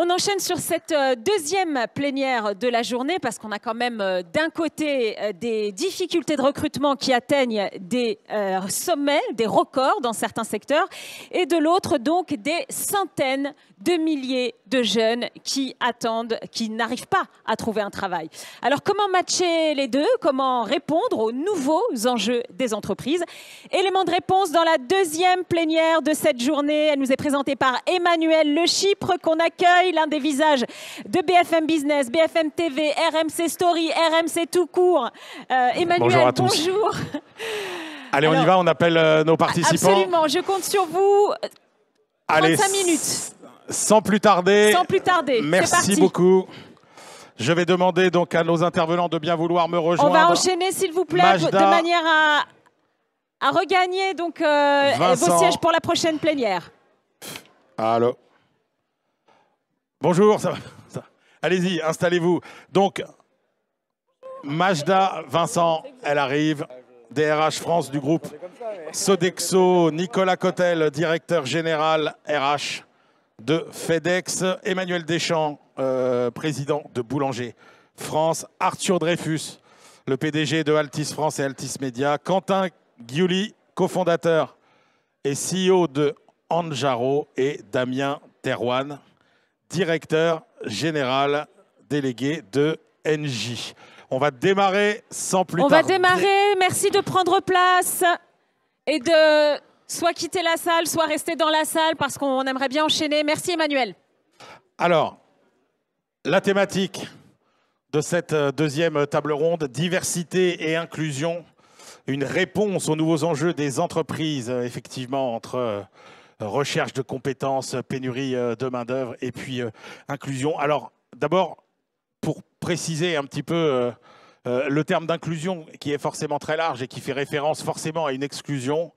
On enchaîne sur cette euh, deuxième plénière de la journée parce qu'on a quand même euh, d'un côté euh, des difficultés de recrutement qui atteignent des sommets, des records dans certains secteurs, et de l'autre donc des centaines de milliers de jeunes qui attendent, qui n'arrivent pas à trouver un travail. Alors comment matcher les deux Comment répondre aux nouveaux enjeux des entreprises Élément de réponse dans la deuxième plénière de cette journée. Elle nous est présentée par Emmanuel Le qu'on accueille, l'un des visages de BFM Business, BFM TV, RMC Story, RMC tout court. Euh, Emmanuel, bonjour. Allez, on y va, on appelle euh, nos participants. Absolument, je compte sur vous. 35 Allez, minutes. Sans plus tarder. Sans plus Merci beaucoup. Je vais demander donc à nos intervenants de bien vouloir me rejoindre. On va enchaîner, s'il vous plaît, de manière à, regagner donc euh, vos sièges pour la prochaine plénière. Allô. Bonjour, ça Allez-y, installez-vous. Donc, Majda, Vincent, elle arrive. DRH France du groupe Sodexo, Nicolas Cotel, directeur général RH de FedEx, Emmanuel Deschamps, euh, président de Boulanger France, Arthur Dreyfus, le PDG de Altis France et Altis Media, Quentin Giuli, cofondateur et CEO de Anjaro, et Damien Terwan, directeur général délégué de NJ. On va démarrer sans plus tarder. On va démarrer, merci de prendre place et de soit quitter la salle, soit rester dans la salle parce qu'on aimerait bien enchaîner. Merci Emmanuel. Alors, la thématique de cette euh, deuxième table ronde, diversité et inclusion, une réponse aux nouveaux enjeux des entreprises, euh, effectivement, entre euh, recherche de compétences, pénurie de main-d'œuvre et puis inclusion. Alors, d'abord, pour préciser un petit peu le terme d'inclusion, qui est forcément très large et qui fait référence forcément à une exclusion,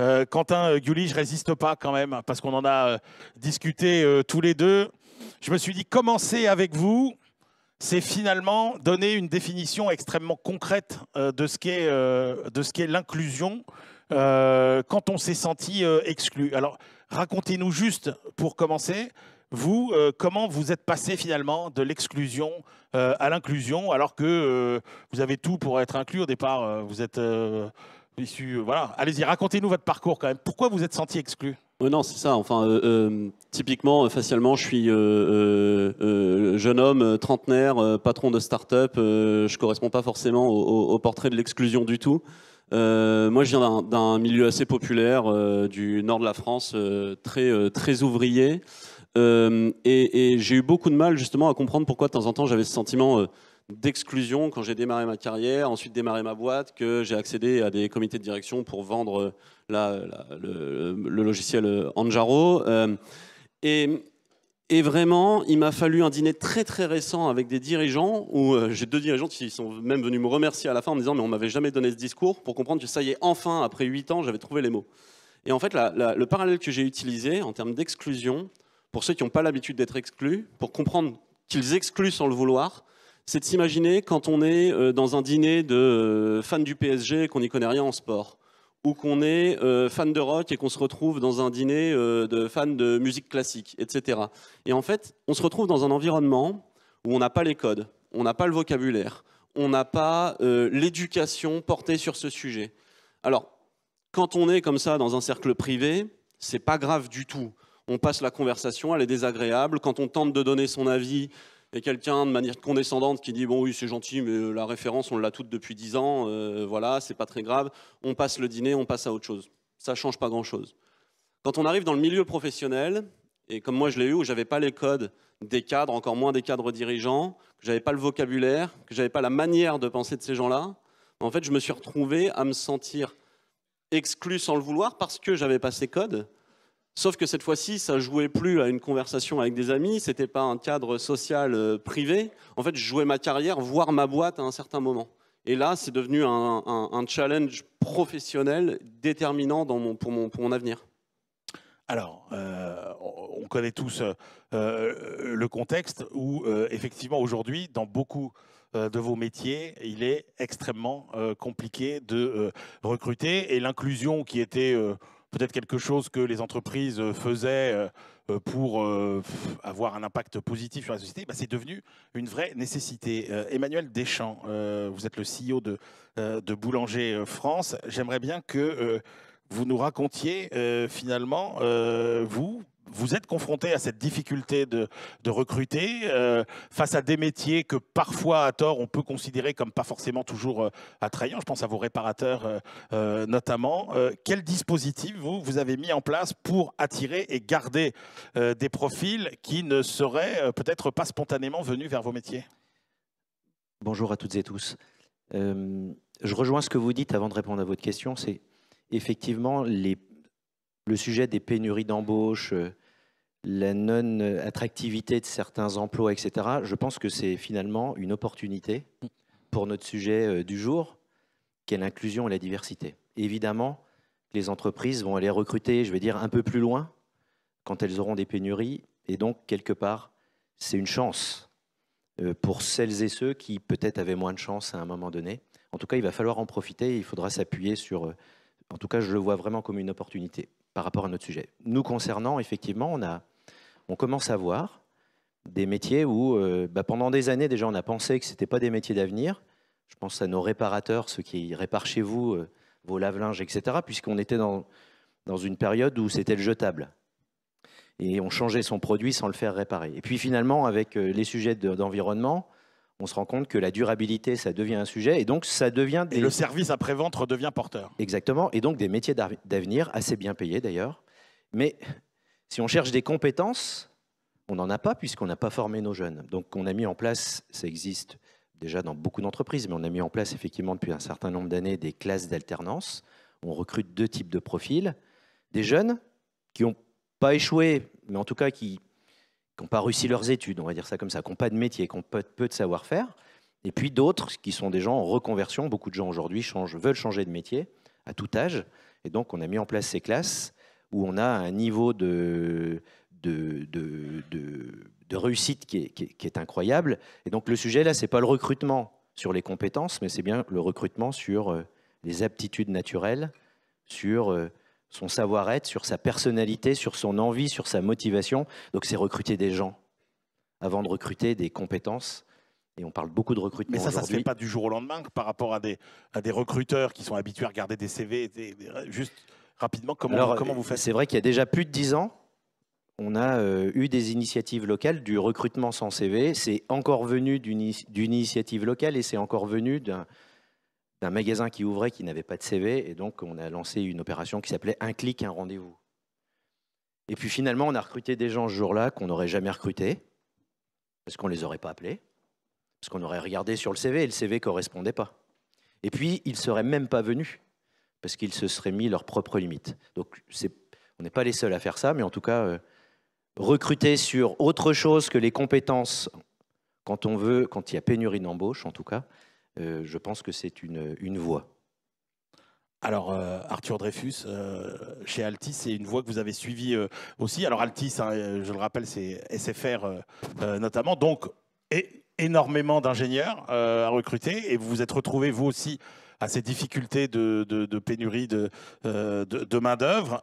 euh, Quentin euh, Gulli, je résiste pas quand même, parce qu'on en a euh, discuté tous les deux. Je me suis dit, commencer avec vous, c'est finalement donner une définition extrêmement concrète de ce qu'est l'inclusion quand on s'est senti exclu. Alors, racontez-nous juste, pour commencer, vous, comment vous êtes passé finalement de l'exclusion à l'inclusion, alors que vous avez tout pour être inclus au départ Vous êtes voilà, allez-y, racontez-nous votre parcours quand même. Pourquoi vous êtes senti exclu euh, non, c'est ça. Enfin, euh, euh, typiquement, facialement, je suis jeune homme, trentenaire, patron de start-up. je correspond pas forcément au, portrait de l'exclusion du tout. moi, je viens d'un milieu assez populaire du nord de la France, très, très ouvrier. et, et j'ai eu beaucoup de mal justement à comprendre pourquoi de temps en temps j'avais ce sentiment d'exclusion quand j'ai démarré ma carrière, ensuite démarré ma boîte, que j'ai accédé à des comités de direction pour vendre euh, le, logiciel euh, Anjaro. Euh, et, vraiment, il m'a fallu un dîner très très récent avec des dirigeants, où j'ai deux dirigeants qui sont même venus me remercier à la fin en me disant mais on m'avait jamais donné ce discours pour comprendre que ça y est, enfin, après huit ans, j'avais trouvé les mots. Et en fait, le parallèle que j'ai utilisé en termes d'exclusion, pour ceux qui n'ont pas l'habitude d'être exclus, pour comprendre qu'ils excluent sans le vouloir, c'est de s'imaginer quand on est euh, dans un dîner de euh, fans du PSG et qu'on n'y connaît rien en sport, ou qu'on est euh, fan de rock et qu'on se retrouve dans un dîner de fans de musique classique, etc. Et en fait, on se retrouve dans un environnement où on n'a pas les codes, on n'a pas le vocabulaire, on n'a pas l'éducation portée sur ce sujet. Alors, quand on est comme ça dans un cercle privé, c'est pas grave du tout on passe la conversation, elle est désagréable. Quand on tente de donner son avis, et quelqu'un de manière condescendante qui dit bon oui c'est gentil mais euh, la référence on l'a toute depuis dix ans, euh, voilà c'est pas très grave, on passe le dîner, on passe à autre chose. Ça change pas grand chose. Quand on arrive dans le milieu professionnel et comme moi je l'ai eu où j'avais pas les codes des cadres, encore moins des cadres dirigeants, que j'avais pas le vocabulaire, que j'avais pas la manière de penser de ces gens-là, en fait je me suis retrouvé à me sentir exclu sans le vouloir parce que j'avais pas ces codes Sauf que cette fois-ci, ça jouait plus à une conversation avec des amis, c'était pas un cadre social euh, privé. En fait, je jouais ma carrière, voire ma boîte à un certain moment. Et là, c'est devenu un, challenge professionnel déterminant dans mon, pour, mon, avenir. Alors, euh, on connaît tous euh, le contexte où, effectivement, aujourd'hui, dans beaucoup de vos métiers, il est extrêmement compliqué de recruter. Et l'inclusion qui était peut-être quelque chose que les entreprises euh, faisaient euh, euh, pour avoir un impact positif sur la société, bah, c'est devenu une vraie nécessité. Emmanuel Deschamps, vous êtes le CEO de, de Boulanger France. J'aimerais bien que vous nous racontiez finalement, vous, vous êtes confronté à cette difficulté de, recruter euh, face à des métiers que parfois, à tort, on peut considérer comme pas forcément toujours euh, attrayants. Je pense à vos réparateurs euh, notamment. quel dispositif vous, vous avez mis en place pour attirer et garder des profils qui ne seraient peut-être pas spontanément venus vers vos métiers Bonjour à toutes et tous. je rejoins ce que vous dites avant de répondre à votre question. C'est effectivement les, le sujet des pénuries d'embauche, euh, la non-attractivité de certains emplois, etc., je pense que c'est finalement une opportunité pour notre sujet euh, du jour, qui est l'inclusion et la diversité. Évidemment, les entreprises vont aller recruter, je vais dire, un peu plus loin quand elles auront des pénuries. Et donc, quelque part, c'est une chance euh, pour celles et ceux qui peut-être avaient moins de chance à un moment donné. En tout cas, il va falloir en profiter il faudra s'appuyer sur... En tout cas, je le vois vraiment comme une opportunité par rapport à notre sujet. Nous concernant, effectivement, on, a, on commence à voir des métiers où, euh, bah, pendant des années déjà, on a pensé que ce pas des métiers d'avenir. Je pense à nos réparateurs, ceux qui réparent chez vous euh, vos lave-linges, etc., puisqu'on était dans, une période où c'était le jetable. Et on changeait son produit sans le faire réparer. Et puis finalement, avec euh, les sujets d'environnement, on se rend compte que la durabilité, ça devient un sujet, et donc ça devient Et le service après-vente redevient porteur. Exactement, et donc des métiers d'avenir, assez bien payés d'ailleurs. Mais si on cherche des compétences, on n'en a pas puisqu'on n'a pas formé nos jeunes. Donc on a mis en place, ça existe déjà dans beaucoup d'entreprises, mais on a mis en place effectivement depuis un certain nombre d'années des classes d'alternance. On recrute deux types de profils. Des jeunes qui n'ont pas échoué, mais en tout cas qui qui n'ont pas réussi leurs études, on va dire ça comme ça, qui n'ont pas de métier, qui ont peu, de savoir-faire, et puis d'autres qui sont des gens en reconversion. Beaucoup de gens aujourd'hui veulent changer de métier à tout âge, et donc on a mis en place ces classes où on a un niveau de, réussite qui est, qui est, incroyable. Et donc le sujet là, c'est pas le recrutement sur les compétences, mais c'est bien le recrutement sur euh, les aptitudes naturelles, sur euh, son savoir-être, sur sa personnalité, sur son envie, sur sa motivation. Donc c'est recruter des gens avant de recruter des compétences. Et on parle beaucoup de recrutement. Mais ça, ça ne se fait pas du jour au lendemain par rapport à des, à des recruteurs qui sont habitués à regarder des CV. juste rapidement, comment, comment vous faites C'est vrai qu'il y a déjà plus de 10 ans, on a euh, eu des initiatives locales du recrutement sans CV. C'est encore venu d'une initiative locale et c'est encore venu d'un d'un magasin qui ouvrait qui n'avait pas de CV, et donc on a lancé une opération qui s'appelait Un clic, un rendez-vous. Et puis finalement, on a recruté des gens ce jour-là qu'on n'aurait jamais recruté, parce qu'on ne les aurait pas appelés, parce qu'on aurait regardé sur le CV, et le CV ne correspondait pas. Et puis, ils ne seraient même pas venus, parce qu'ils se seraient mis leurs propres limites. Donc, on n'est pas les seuls à faire ça, mais en tout cas, euh, recruter sur autre chose que les compétences, quand on veut, quand il y a pénurie d'embauche en tout cas, euh, je pense que c'est une, voie. Alors euh, Arthur Dreyfus, euh, chez Altis, c'est une voie que vous avez suivie aussi. Alors Altis, hein, je le rappelle, c'est SFR notamment, donc énormément d'ingénieurs à recruter et vous vous êtes retrouvés vous aussi à ces difficultés de, pénurie de, main-d'œuvre,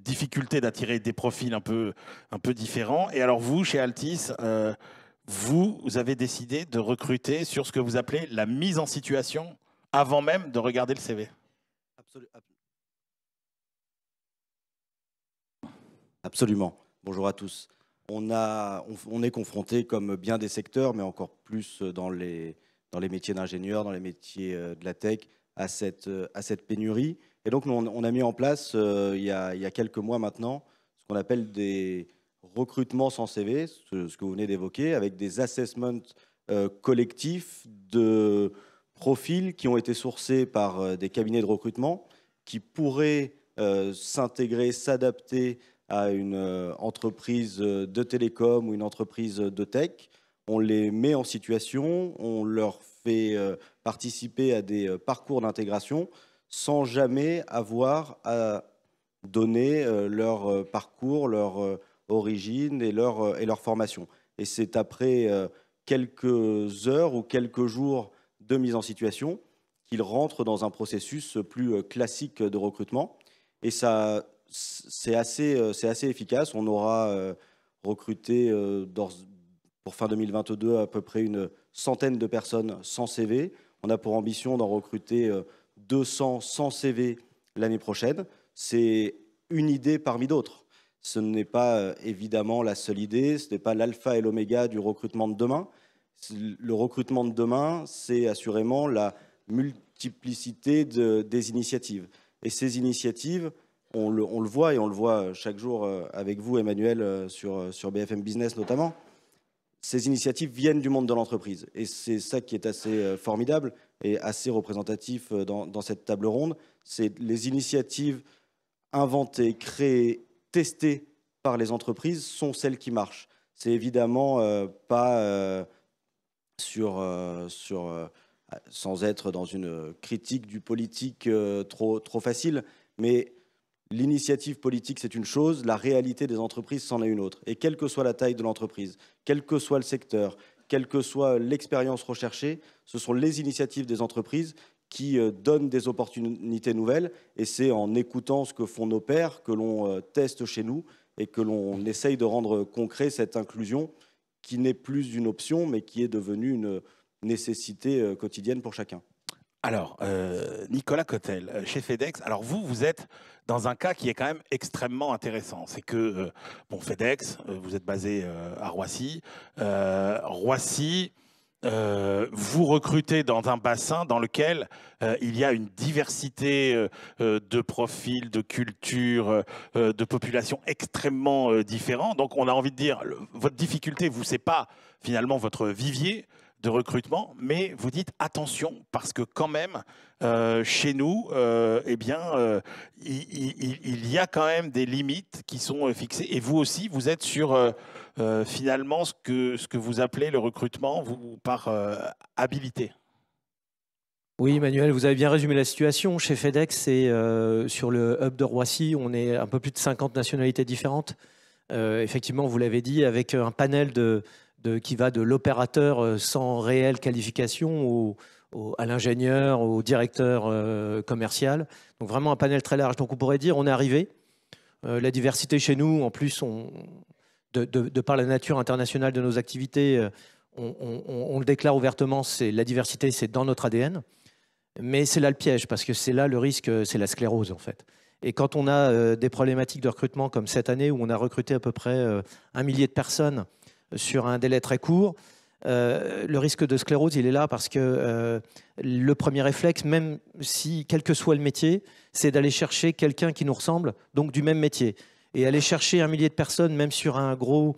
difficulté d'attirer des profils un peu, un peu différents. Et alors vous, chez Altis, vous, avez décidé de recruter sur ce que vous appelez la mise en situation avant même de regarder le CV. Absolument. Bonjour à tous. On, est confronté, comme bien des secteurs, mais encore plus dans les, métiers d'ingénieur, dans les métiers euh, de la tech, à cette, pénurie. Et donc, on, a mis en place, euh, il, y a, quelques mois maintenant, ce qu'on appelle des, recrutement sans CV, ce, que vous venez d'évoquer, avec des assessments euh, collectifs de profils qui ont été sourcés par euh, des cabinets de recrutement qui pourraient euh, s'intégrer, s'adapter à une entreprise de télécom ou une entreprise de tech. On les met en situation, on leur fait participer à des parcours d'intégration sans jamais avoir à donner leur parcours, leur origine euh, et leur, formation. Et c'est après euh, quelques heures ou quelques jours de mise en situation qu'ils rentrent dans un processus plus euh, classique de recrutement. Et ça, c'est assez, efficace. On aura recruté pour fin 2022 à peu près une centaine de personnes sans CV. On a pour ambition d'en recruter 200 sans CV l'année prochaine. C'est une idée parmi d'autres. Ce n'est pas euh, évidemment la seule idée, ce n'est pas l'alpha et l'oméga du recrutement de demain. Le recrutement de demain, c'est assurément la multiplicité des initiatives. Et ces initiatives, on le, voit et on le voit chaque jour euh, avec vous, Emmanuel, euh, sur, BFM Business notamment. Ces initiatives viennent du monde de l'entreprise. Et c'est ça qui est assez formidable et assez représentatif dans cette table ronde. C'est les initiatives inventées, créées, testées par les entreprises sont celles qui marchent. C'est évidemment euh, pas euh, euh, sans être dans une critique du politique trop, trop facile, mais l'initiative politique c'est une chose, la réalité des entreprises c'en est une autre. Et quelle que soit la taille de l'entreprise, quel que soit le secteur, quelle que soit l'expérience recherchée, ce sont les initiatives des entreprises qui euh, donne des opportunités nouvelles. Et c'est en écoutant ce que font nos pairs que l'on euh, teste chez nous et que l'on essaye de rendre concret cette inclusion qui n'est plus une option, mais qui est devenue une nécessité euh, quotidienne pour chacun. Alors, Nicolas Cotel, chez FedEx, alors vous, vous êtes dans un cas qui est quand même extrêmement intéressant. C'est que, bon, FedEx, vous êtes basé à Roissy. Roissy, euh, vous recrutez dans un bassin dans lequel euh, il y a une diversité euh, de profils, de cultures, de populations extrêmement différents. Donc on a envie de dire, votre difficulté, vous, c'est pas finalement votre vivier, de recrutement, mais vous dites attention parce que quand même, euh, chez nous, euh, eh bien, euh, il, y a quand même des limites qui sont fixées. Et vous aussi, vous êtes sur finalement ce que, ce que vous appelez le recrutement vous, par habilité. Oui, Emmanuel, vous avez bien résumé la situation. Chez FedEx et sur le hub de Roissy, on est un peu plus de 50 nationalités différentes. effectivement, vous l'avez dit, avec un panel de, qui va de l'opérateur euh, sans réelle qualification au, à l'ingénieur, au directeur euh, commercial. Donc vraiment un panel très large. Donc on pourrait dire on est arrivé. Euh, la diversité chez nous, en plus, de, par la nature internationale de nos activités, on, le déclare ouvertement, c'est la diversité, c'est dans notre ADN. Mais c'est là le piège, parce que c'est là le risque, c'est la sclérose en fait. Et quand on a des problématiques de recrutement comme cette année, où on a recruté à peu près un millier de personnes, sur un délai très court. Euh, le risque de sclérose, il est là parce que euh, le premier réflexe, même si quel que soit le métier, c'est d'aller chercher quelqu'un qui nous ressemble, donc du même métier. Et aller chercher un millier de personnes, même sur un gros,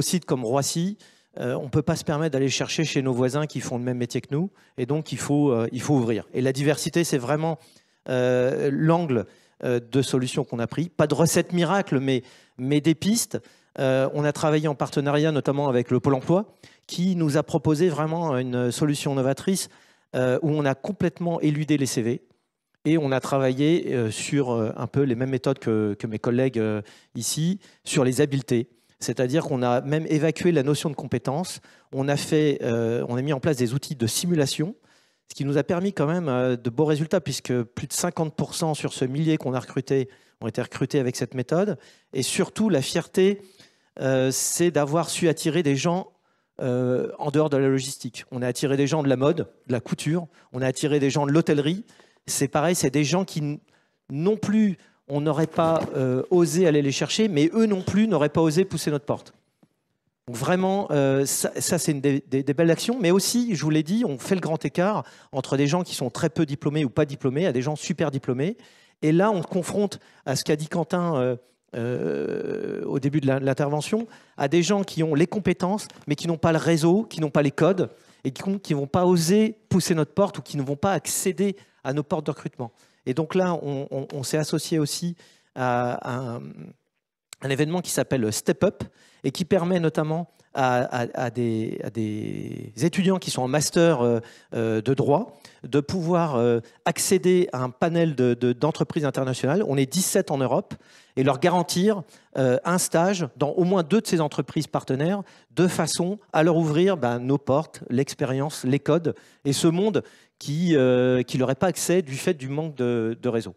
site comme Roissy, euh, on ne peut pas se permettre d'aller chercher chez nos voisins qui font le même métier que nous. Et donc, il faut, ouvrir. Et la diversité, c'est vraiment l'angle de solution qu'on a pris. Pas de recette miracle, mais des pistes. Euh, on a travaillé en partenariat notamment avec le Pôle emploi qui nous a proposé vraiment une solution novatrice euh, où on a complètement éludé les CV et on a travaillé euh, sur un peu les mêmes méthodes que, mes collègues ici, sur les habiletés. C'est-à-dire qu'on a même évacué la notion de compétence, on a, fait, on a mis en place des outils de simulation, ce qui nous a permis quand même de beaux résultats puisque plus de 50% sur ce millier qu'on a recruté ont été recrutés avec cette méthode. Et surtout, la fierté, euh, c'est d'avoir su attirer des gens euh, en dehors de la logistique. On a attiré des gens de la mode, de la couture, on a attiré des gens de l'hôtellerie. C'est pareil, c'est des gens qui non plus, on n'aurait pas euh, osé aller les chercher, mais eux non plus n'auraient pas osé pousser notre porte. vraiment, ça, c'est des, belles actions. Mais aussi, je vous l'ai dit, on fait le grand écart entre des gens qui sont très peu diplômés ou pas diplômés à des gens super diplômés. Et là, on se confronte à ce qu'a dit Quentin euh, euh, au début de l'intervention, à des gens qui ont les compétences, mais qui n'ont pas le réseau, qui n'ont pas les codes, et qui ne vont pas oser pousser notre porte ou qui ne vont pas accéder à nos portes de recrutement. Et donc là, on, s'est associé aussi à, un un événement qui s'appelle Step Up et qui permet notamment à, des, étudiants qui sont en master euh, euh, de droit de pouvoir euh, accéder à un panel d'entreprises internationales. On est 17 en Europe et leur garantir un stage dans au moins deux de ces entreprises partenaires de façon à leur ouvrir ben, nos portes, l'expérience, les codes et ce monde qui, n'aurait leur pas accès du fait du manque de, de réseau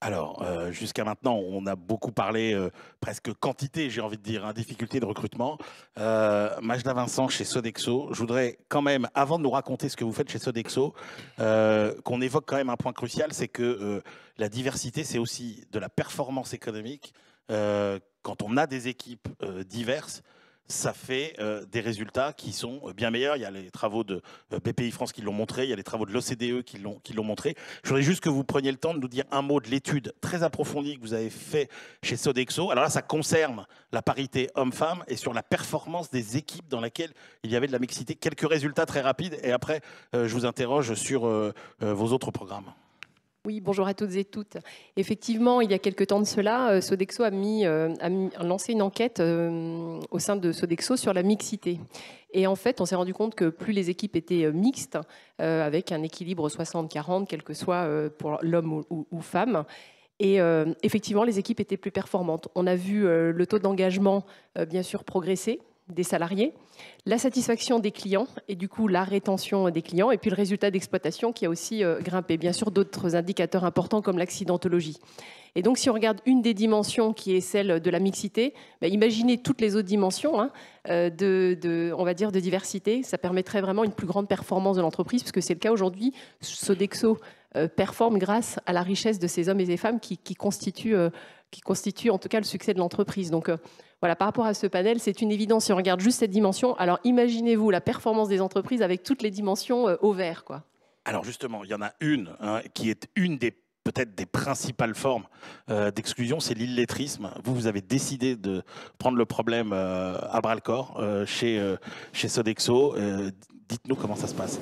alors, euh, jusqu'à maintenant, on a beaucoup parlé euh, presque quantité, j'ai envie de dire, hein, difficulté de recrutement. Euh, Majda Vincent chez Sodexo, je voudrais quand même, avant de nous raconter ce que vous faites chez Sodexo, qu'on évoque quand même un point crucial, c'est que la diversité, c'est aussi de la performance économique. quand on a des équipes diverses, ça fait euh, des résultats qui sont euh, bien meilleurs. Il y a les travaux de euh, BPI France qui l'ont montré, il y a les travaux de l'OCDE qui l'ont, montré. Je voudrais juste que vous preniez le temps de nous dire un mot de l'étude très approfondie que vous avez fait chez Sodexo. Alors là, ça concerne la parité homme-femme et sur la performance des équipes dans laquelle il y avait de la mixité. Quelques résultats très rapides et après, je vous interroge sur vos autres programmes. Oui, bonjour à toutes et toutes. Effectivement, il y a quelques temps de cela, euh, Sodexo a, mis, euh, a lancé une enquête euh, au sein de Sodexo sur la mixité. Et en fait, on s'est rendu compte que plus les équipes étaient mixtes, avec un équilibre 60-40, quel que soit pour l'homme ou, femme, et effectivement, les équipes étaient plus performantes. On a vu le taux d'engagement, bien sûr, progresser des salariés, la satisfaction des clients et du coup la rétention des clients, et puis le résultat d'exploitation qui a aussi euh, grimpé. Bien sûr, d'autres indicateurs importants comme l'accidentologie. Et donc, si on regarde une des dimensions qui est celle de la mixité, ben, imaginez toutes les autres dimensions hein, euh, de, on va dire, de diversité. Ça permettrait vraiment une plus grande performance de l'entreprise, puisque c'est le cas aujourd'hui. Sodexo euh, performe grâce à la richesse de ces hommes et des femmes qui, constituent qui constitue en tout cas le succès de l'entreprise. Donc euh, voilà, par rapport à ce panel, c'est une évidence si on regarde juste cette dimension. Alors imaginez-vous la performance des entreprises avec toutes les dimensions euh, au vert. Quoi. Alors justement, il y en a une hein, qui est une des peut-être des principales formes euh, d'exclusion, c'est l'illettrisme. Vous, vous avez décidé de prendre le problème à bras le corps chez, chez Sodexo. Dites-nous comment ça se passe.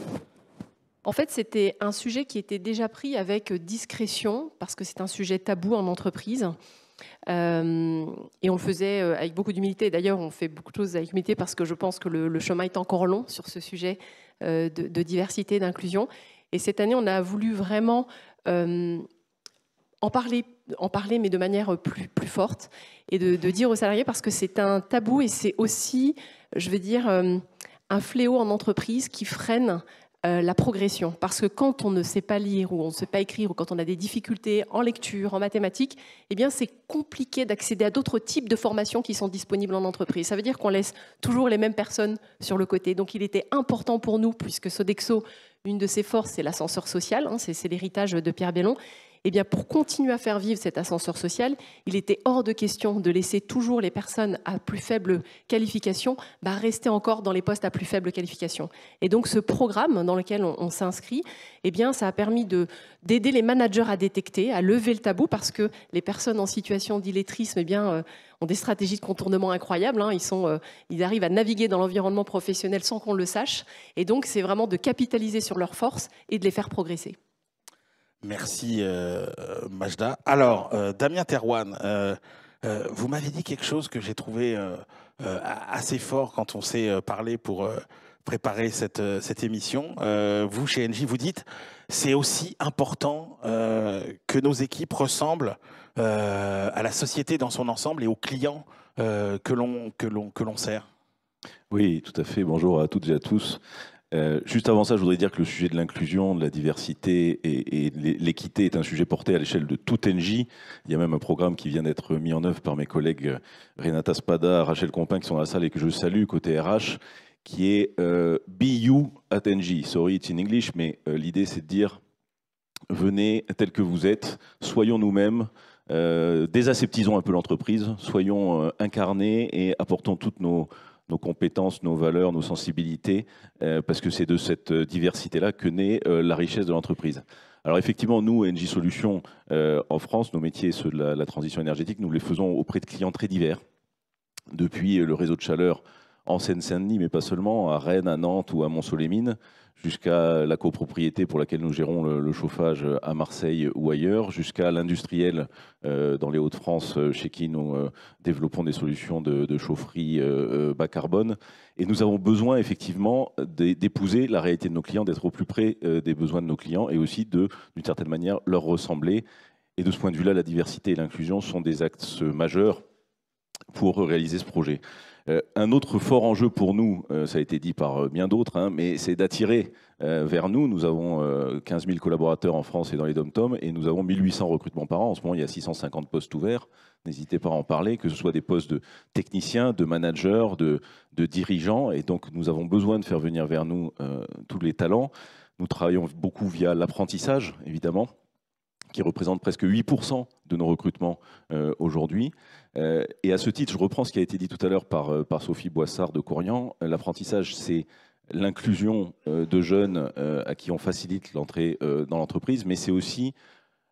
En fait, c'était un sujet qui était déjà pris avec discrétion, parce que c'est un sujet tabou en entreprise. Euh, et on le faisait euh, avec beaucoup d'humilité. D'ailleurs, on fait beaucoup de choses avec humilité parce que je pense que le, chemin est encore long sur ce sujet euh, de, diversité, d'inclusion. Et cette année, on a voulu vraiment en parler, en parler, mais de manière plus, forte, et de, de, dire aux salariés, parce que c'est un tabou et c'est aussi, je veux dire, un fléau en entreprise qui freine euh, la progression. Parce que quand on ne sait pas lire ou on ne sait pas écrire ou quand on a des difficultés en lecture, en mathématiques, eh bien c'est compliqué d'accéder à d'autres types de formations qui sont disponibles en entreprise. Ça veut dire qu'on laisse toujours les mêmes personnes sur le côté. Donc il était important pour nous, puisque Sodexo, une de ses forces, c'est l'ascenseur social, hein, c'est l'héritage de Pierre Bellon, eh bien, pour continuer à faire vivre cet ascenseur social, il était hors de question de laisser toujours les personnes à plus faible qualification bah, rester encore dans les postes à plus faible qualification. Et donc, ce programme dans lequel on, s'inscrit, eh bien, ça a permis d'aider les managers à détecter, à lever le tabou, parce que les personnes en situation d'illettrisme, eh bien, euh, ont des stratégies de contournement incroyables. Hein. Ils, sont, euh, ils arrivent à naviguer dans l'environnement professionnel sans qu'on le sache. Et donc, c'est vraiment de capitaliser sur leurs forces et de les faire progresser. Merci euh, euh, Majda. Alors, euh, Damien Terwan, vous m'avez dit quelque chose que j'ai trouvé assez fort quand on s'est parlé pour préparer cette, émission. vous, chez NJ, vous dites, c'est aussi important que nos équipes ressemblent à la société dans son ensemble et aux clients que l'on sert. Oui, tout à fait. Bonjour à toutes et à tous. Euh, juste avant ça, je voudrais dire que le sujet de l'inclusion, de la diversité et, et l'équité est un sujet porté à l'échelle de tout NJ. Il y a même un programme qui vient d'être mis en œuvre par mes collègues euh, Renata Spada, Rachel Compin, qui sont dans la salle et que je salue côté RH, qui est euh, Be You at NJ. Sorry, it's in English, mais l'idée c'est de dire venez tel que vous êtes, soyons nous-mêmes. désaseptisons un peu l'entreprise, soyons incarnés et apportons toutes nos, nos compétences, nos valeurs, nos sensibilités, euh, parce que c'est de cette euh, diversité-là que naît euh, la richesse de l'entreprise. Alors effectivement, nous, NJ Solutions, en France, nos métiers, ceux de la, transition énergétique, nous les faisons auprès de clients très divers, depuis le réseau de chaleur en Seine-Saint-Denis, mais pas seulement, à Rennes, à Nantes ou à les mines jusqu'à la copropriété pour laquelle nous gérons le, chauffage à Marseille ou ailleurs, jusqu'à l'industriel euh, dans les Hauts-de-France euh, chez qui nous euh, développons des solutions de, chaufferie bas carbone. Et nous avons besoin effectivement d'épouser la réalité de nos clients, d'être au plus près des besoins de nos clients et aussi de, d'une certaine manière, leur ressembler. Et de ce point de vue-là, la diversité et l'inclusion sont des axes majeurs pour réaliser ce projet. Euh, un autre fort enjeu pour nous, euh, ça a été dit par euh, bien d'autres, hein, mais c'est d'attirer vers nous. Nous avons 15 000 collaborateurs en France et dans les dom et nous avons 1800 recrutements par an. En ce moment, il y a 650 postes ouverts. N'hésitez pas à en parler, que ce soit des postes de techniciens, de managers, de, dirigeants. Et donc, nous avons besoin de faire venir vers nous tous les talents. Nous travaillons beaucoup via l'apprentissage, évidemment, qui représente presque 8% de nos recrutements aujourd'hui. Euh, et à ce titre, je reprends ce qui a été dit tout à l'heure par, euh, Sophie Boissard de Corian. Euh, l'apprentissage, c'est l'inclusion de jeunes à qui on facilite l'entrée dans l'entreprise, mais c'est aussi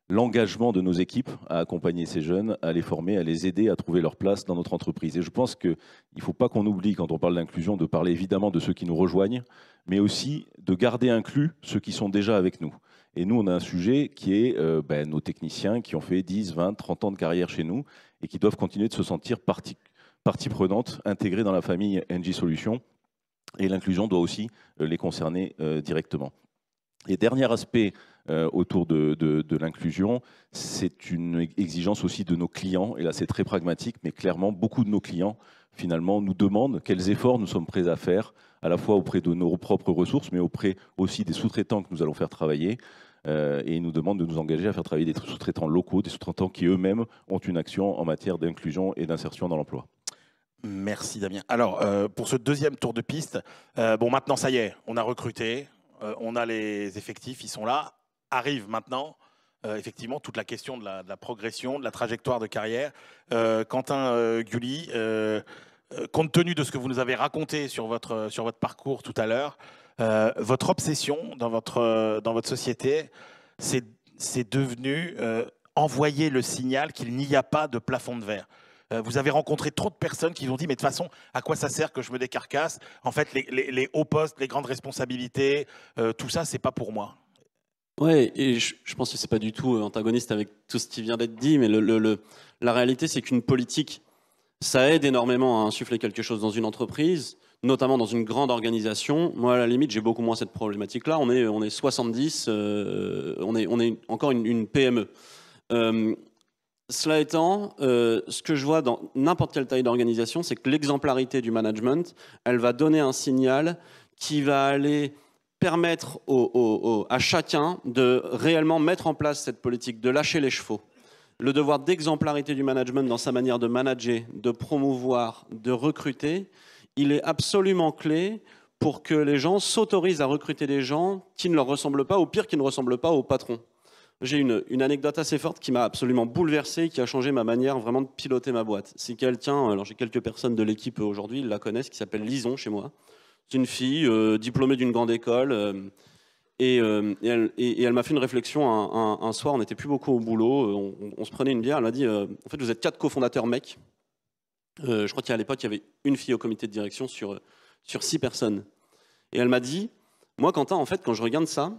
l'engagement de nos équipes à accompagner ces jeunes, à les former, à les aider à trouver leur place dans notre entreprise. Et je pense qu'il ne faut pas qu'on oublie, quand on parle d'inclusion, de parler évidemment de ceux qui nous rejoignent, mais aussi de garder inclus ceux qui sont déjà avec nous. Et nous, on a un sujet qui est ben, nos techniciens qui ont fait 10, 20, 30 ans de carrière chez nous et qui doivent continuer de se sentir partie, partie prenante, intégrée dans la famille NG Solutions. Et l'inclusion doit aussi euh, les concerner euh, directement. Et dernier aspect euh, autour de, de l'inclusion, c'est une exigence aussi de nos clients. Et là, c'est très pragmatique, mais clairement, beaucoup de nos clients, finalement, nous demandent quels efforts nous sommes prêts à faire, à la fois auprès de nos propres ressources, mais auprès aussi des sous-traitants que nous allons faire travailler, euh, et ils nous demandent de nous engager à faire travailler des sous-traitants locaux, des sous-traitants qui eux-mêmes ont une action en matière d'inclusion et d'insertion dans l'emploi. Merci Damien. Alors, euh, pour ce deuxième tour de piste, euh, bon, maintenant, ça y est, on a recruté, on a les effectifs, ils sont là. Arrive maintenant effectivement toute la question de la, progression, de la trajectoire de carrière. Quentin Gully, compte tenu de ce que vous nous avez raconté sur votre parcours tout à l'heure, euh, votre obsession dans votre, euh, dans votre société, c'est devenu euh, envoyer le signal qu'il n'y a pas de plafond de verre. vous avez rencontré trop de personnes qui vous ont dit, mais de toute façon, à quoi ça sert que je me décarcasse En fait, les, hauts postes, les grandes responsabilités, tout ça, c'est pas pour moi. Oui, et je, pense que c'est pas du tout antagoniste avec tout ce qui vient d'être dit, mais la réalité, c'est qu'une politique, ça aide énormément à insuffler quelque chose dans une entreprise notamment dans une grande organisation, moi à la limite j'ai beaucoup moins cette problématique-là. On est, on est 70, euh, on, est, on est encore une, PME. E. Euh, cela étant, euh, ce que je vois dans n'importe quelle taille d'organisation, c'est que l'exemplarité du management, elle va donner un signal qui va aller permettre à chacun de réellement mettre en place cette politique, de lâcher les chevaux le devoir d'exemplarité du management dans sa manière de manager, de promouvoir, de recruter, il est absolument clé pour que les gens s'autorisent à recruter des gens qui ne leur ressemblent pas, ou pire, qui ne ressemblent pas au patron. J'ai une, anecdote assez forte qui m'a absolument bouleversé, qui a changé ma manière vraiment de piloter ma boîte. C'est quelqu'un, alors j'ai quelques personnes de l'équipe aujourd'hui, ils la connaissent, qui s'appelle Lison chez moi. C'est une fille euh, diplômée d'une grande école. Euh, euh, et, elle, m'a fait une réflexion un, soir, on n'était plus beaucoup au boulot, on, on, se prenait une bière, elle m'a dit, en fait vous êtes quatre cofondateurs mecs, euh, je crois qu'à l'époque, il y avait une fille au comité de direction euh, sur, six personnes. Et elle m'a dit, moi, Quentin, en fait, quand je regarde ça,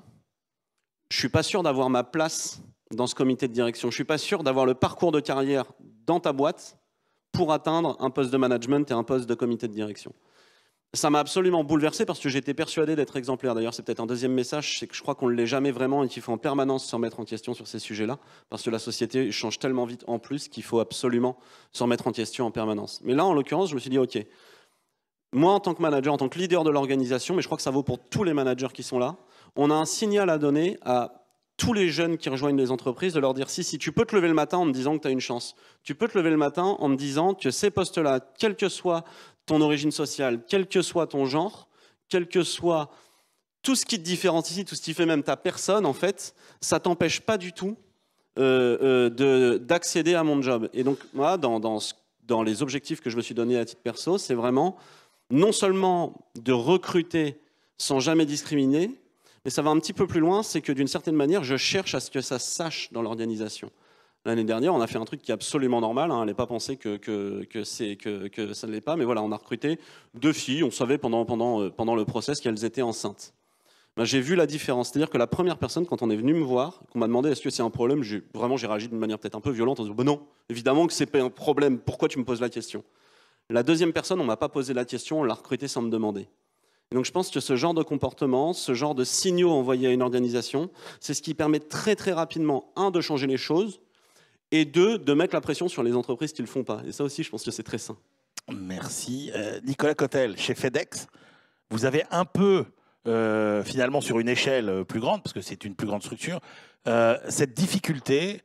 je suis pas sûr d'avoir ma place dans ce comité de direction. Je suis pas sûr d'avoir le parcours de carrière dans ta boîte pour atteindre un poste de management et un poste de comité de direction ça m'a absolument bouleversé parce que j'étais persuadé d'être exemplaire. D'ailleurs, c'est peut-être un deuxième message, c'est que je crois qu'on ne l'est jamais vraiment et qu'il faut en permanence se remettre en question sur ces sujets-là, parce que la société change tellement vite en plus qu'il faut absolument se remettre en question en permanence. Mais là, en l'occurrence, je me suis dit, OK, moi en tant que manager, en tant que leader de l'organisation, mais je crois que ça vaut pour tous les managers qui sont là, on a un signal à donner à tous les jeunes qui rejoignent les entreprises, de leur dire si, si tu peux te lever le matin en me disant que tu as une chance, tu peux te lever le matin en me disant que ces postes-là, quelle que soit ton origine sociale, quel que soit ton genre, quel que soit tout ce qui te différencie, tout ce qui fait même ta personne, en fait, ça t'empêche pas du tout euh, euh, d'accéder à mon job. Et donc, moi, dans, dans les objectifs que je me suis donné à titre perso, c'est vraiment non seulement de recruter sans jamais discriminer, mais ça va un petit peu plus loin, c'est que d'une certaine manière, je cherche à ce que ça sache dans l'organisation. L'année dernière, on a fait un truc qui est absolument normal. On hein. n'allait pas penser que, que, ça ne l'est pas. Mais voilà, on a recruté deux filles. On savait pendant, pendant, euh, pendant le process qu'elles étaient enceintes. Ben, j'ai vu la différence. C'est-à-dire que la première personne, quand on est venu me voir, qu'on m'a demandé est-ce que c'est un problème, vraiment j'ai réagi d'une manière peut-être un peu violente en disant bah non, évidemment que c'est pas un problème, pourquoi tu me poses la question La deuxième personne, on m'a pas posé la question, on l'a recrutée sans me demander donc je pense que ce genre de comportement, ce genre de signaux envoyés à une organisation, c'est ce qui permet très très rapidement, un, de changer les choses, et deux, de mettre la pression sur les entreprises qui ne le font pas. Et ça aussi, je pense que c'est très sain. Merci. Euh, Nicolas Cotel, chez FedEx, vous avez un peu, euh, finalement, sur une échelle euh, plus grande, parce que c'est une plus grande structure, cette difficulté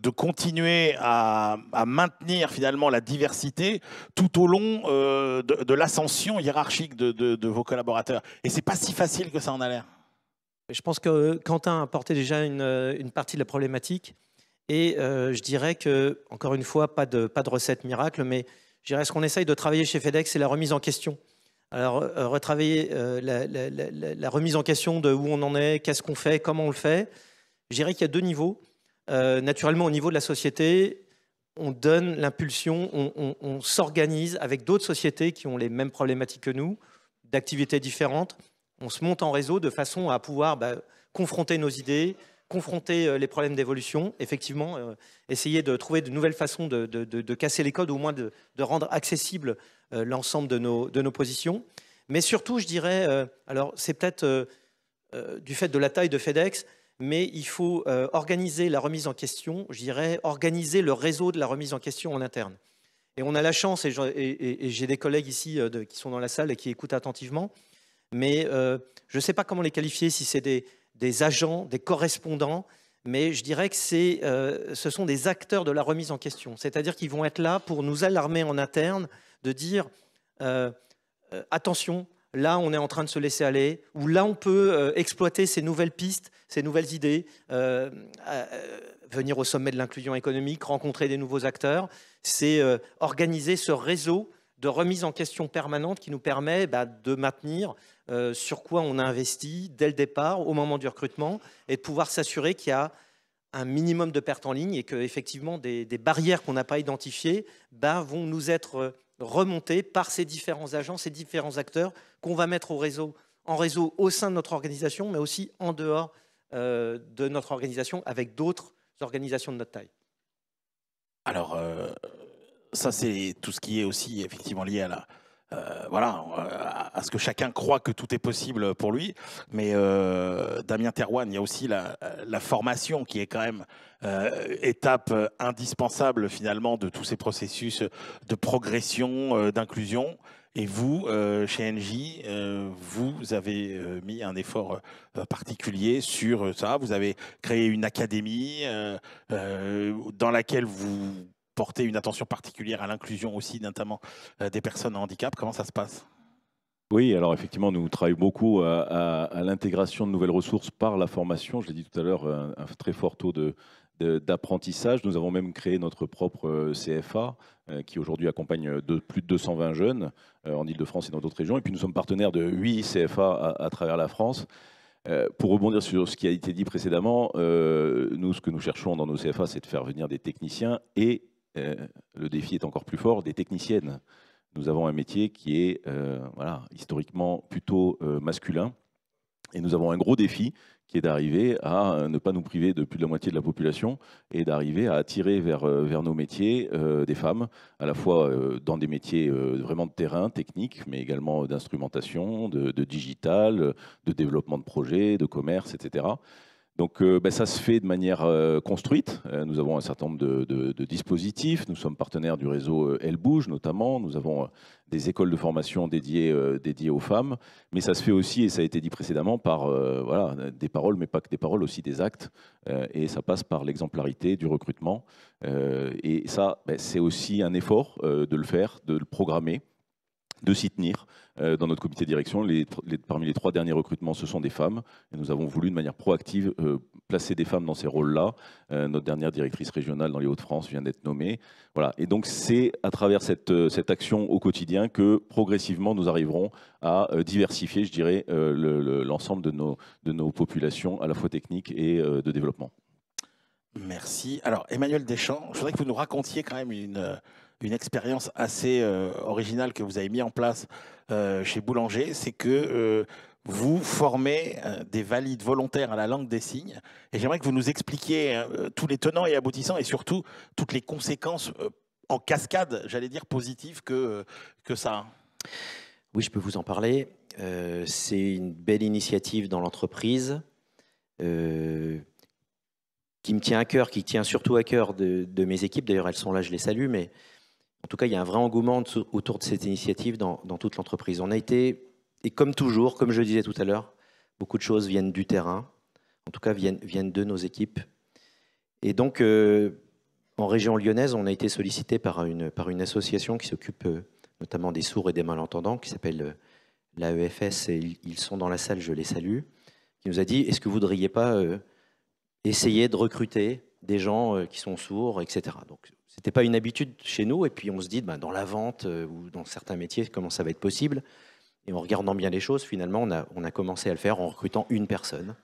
de, continuer à, maintenir finalement la diversité tout au long euh, de, l'ascension hiérarchique de, vos collaborateurs. Et c'est pas si facile que ça en a l'air. Je pense que Quentin a porté déjà une, partie de la problématique. Et euh, je dirais que, encore une fois, pas de, pas de recette miracle, mais je dirais ce qu'on essaye de travailler chez FedEx, c'est la remise en question. Alors, euh, retravailler la, la, remise en question de où on en est, qu'est-ce qu'on fait, comment on le fait. Je dirais qu'il y a deux niveaux. Euh, naturellement, au niveau de la société, on donne l'impulsion, on, s'organise avec d'autres sociétés qui ont les mêmes problématiques que nous, d'activités différentes. On se monte en réseau de façon à pouvoir bah, confronter nos idées, confronter euh, les problèmes d'évolution, effectivement, euh, essayer de trouver de nouvelles façons de, casser les codes, ou au moins de, rendre accessible l'ensemble de nos, positions. Mais surtout, je dirais, alors c'est peut-être du fait de la taille de FedEx, mais il faut euh, organiser la remise en question, je dirais, organiser le réseau de la remise en question en interne. Et on a la chance, et j'ai des collègues ici euh, qui sont dans la salle et qui écoutent attentivement, mais euh, je ne sais pas comment les qualifier, si c'est des, des, agents, des correspondants, mais je dirais que ce sont des acteurs de la remise en question. C'est-à-dire qu'ils vont être là pour nous alarmer en interne, de dire attention, là on est en train de se laisser aller, ou là on peut euh, exploiter ces nouvelles pistes, ces nouvelles idées, euh, euh, venir au sommet de l'inclusion économique, rencontrer des nouveaux acteurs, c'est organiser ce réseau de remise en question permanente qui nous permet bah, de maintenir sur quoi on a investi dès le départ, au moment du recrutement, et de pouvoir s'assurer qu'il y a un minimum de pertes en ligne et que effectivement des, barrières qu'on n'a pas identifiées bah, vont nous être remontée par ces différents agents, ces différents acteurs qu'on va mettre au réseau, en réseau au sein de notre organisation, mais aussi en dehors euh, de notre organisation avec d'autres organisations de notre taille. Alors, euh, ça c'est tout ce qui est aussi effectivement lié à la, euh, voilà, euh, à, ce que chacun croit que tout est possible pour lui. Mais euh, Damien Terwan, il y a aussi la, formation qui est quand même étape indispensable finalement de tous ces processus de progression, d'inclusion. Et vous, chez NJ, vous avez mis un effort particulier sur ça. Vous avez créé une académie dans laquelle vous porter une attention particulière à l'inclusion aussi, notamment euh, des personnes en handicap. Comment ça se passe oui, alors effectivement, nous travaillons beaucoup à, l'intégration de nouvelles ressources par la formation. Je l'ai dit tout à l'heure, un, très fort taux d'apprentissage. De, d'apprentissage. nous avons même créé notre propre euh, CFA euh, qui aujourd'hui accompagne de, plus de 220 jeunes en Ile-de-France et dans d'autres régions. Et puis nous sommes partenaires de 8 CFA à, travers la France. pour rebondir sur ce qui a été dit précédemment, nous, ce que nous cherchons dans nos CFA, c'est de faire venir des techniciens et euh, le défi est encore plus fort, des techniciennes. Nous avons un métier qui est euh, voilà, historiquement plutôt euh, masculin. Et nous avons un gros défi qui est d'arriver à ne pas nous priver de plus de la moitié de la population et d'arriver à attirer vers, nos métiers des femmes, à la fois dans des métiers vraiment de terrain, technique, mais également d'instrumentation, de, digital, de développement de projets, de commerce, etc. Donc euh, ben, ça se fait de manière euh, construite. Euh, nous avons un certain nombre de, dispositifs. Nous sommes partenaires du réseau Elle Bouge notamment. Nous avons des écoles de formation dédiées, aux femmes. Mais ça se fait aussi, et ça a été dit précédemment, par des paroles, mais pas que des paroles, aussi des actes. et ça passe par l'exemplarité du recrutement. et ça, ben, c'est aussi un effort de le faire, de le programmer de s'y tenir. Euh, dans notre comité de direction, parmi les trois derniers recrutements, ce sont des femmes. Et nous avons voulu, de manière proactive, euh, placer des femmes dans ces rôles-là. Euh, notre dernière directrice régionale dans les Hauts-de-France vient d'être nommée. Voilà. Et donc, c'est à travers cette, action au quotidien que, progressivement, nous arriverons à diversifier, je dirais, l'ensemble de nos populations, à la fois techniques et de développement. Merci. Alors, Emmanuel Deschamps, je voudrais que vous nous racontiez quand même une, euh, expérience assez euh, originale que vous avez mis en place euh, chez Boulanger. C'est que vous formez des valides volontaires à la langue des signes. Et j'aimerais que vous nous expliquiez tous les tenants et aboutissants et surtout toutes les conséquences en cascade, j'allais dire, positives que, que ça a. Oui, je peux vous en parler. c'est une belle initiative dans l'entreprise qui me tient à cœur, qui tient surtout à cœur de, mes équipes. D'ailleurs, elles sont là, je les salue, mais en tout cas, il y a un vrai engouement autour de cette initiative dans, toute l'entreprise. On a été, et comme toujours, comme je le disais tout à l'heure, beaucoup de choses viennent du terrain, en tout cas viennent, viennent de nos équipes. Et donc, euh, en région lyonnaise, on a été sollicité par une, par une association qui s'occupe euh, notamment des sourds et des malentendants, qui s'appelle euh, l'AEFS, et ils sont dans la salle, je les salue, qui nous a dit, est-ce que vous ne voudriez pas essayer de recruter des gens euh, qui sont sourds, etc. Donc, ce n'était pas une habitude chez nous. Et puis, on se dit, ben, dans la vente euh, ou dans certains métiers, comment ça va être possible Et en regardant bien les choses, finalement, on a, commencé à le faire en recrutant une personne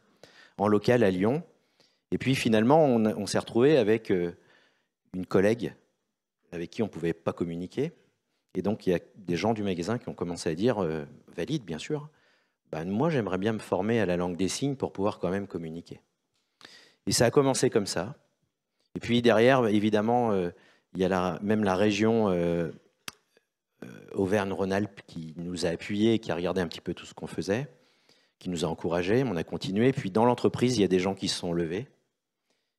en local à Lyon. Et puis, finalement, on, s'est retrouvé avec euh, une collègue avec qui on ne pouvait pas communiquer. Et donc, il y a des gens du magasin qui ont commencé à dire, valide bien sûr, ben, moi j'aimerais bien me former à la langue des signes pour pouvoir quand même communiquer. Et ça a commencé comme ça. Et puis derrière, bah, évidemment, euh, il y a même la région euh, euh, Auvergne-Rhône-Alpes qui nous a appuyés, qui a regardé un petit peu tout ce qu'on faisait, qui nous a encouragés, on a continué. Puis dans l'entreprise, il y a des gens qui se sont levés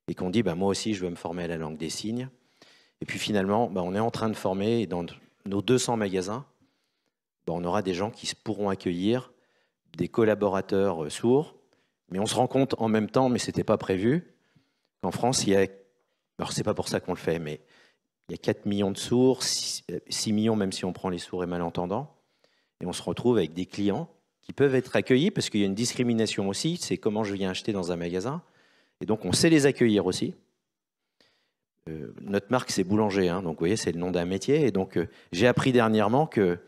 et qui ont dit bah, Moi aussi, je veux me former à la langue des signes. Et puis finalement, bah, on est en train de former, dans nos 200 magasins, on aura des gens qui pourront accueillir des collaborateurs sourds mais on se rend compte en même temps, mais ce n'était pas prévu, qu'en France, il y a. Alors, c'est pas pour ça qu'on le fait, mais il y a 4 millions de sourds, 6, euh, millions même si on prend les sourds et malentendants. Et on se retrouve avec des clients qui peuvent être accueillis, parce qu'il y a une discrimination aussi, c'est comment je viens acheter dans un magasin. Et donc, on sait les accueillir aussi. Euh, notre marque, c'est boulanger, hein, donc vous voyez, c'est le nom d'un métier. Et donc, euh, j'ai appris dernièrement que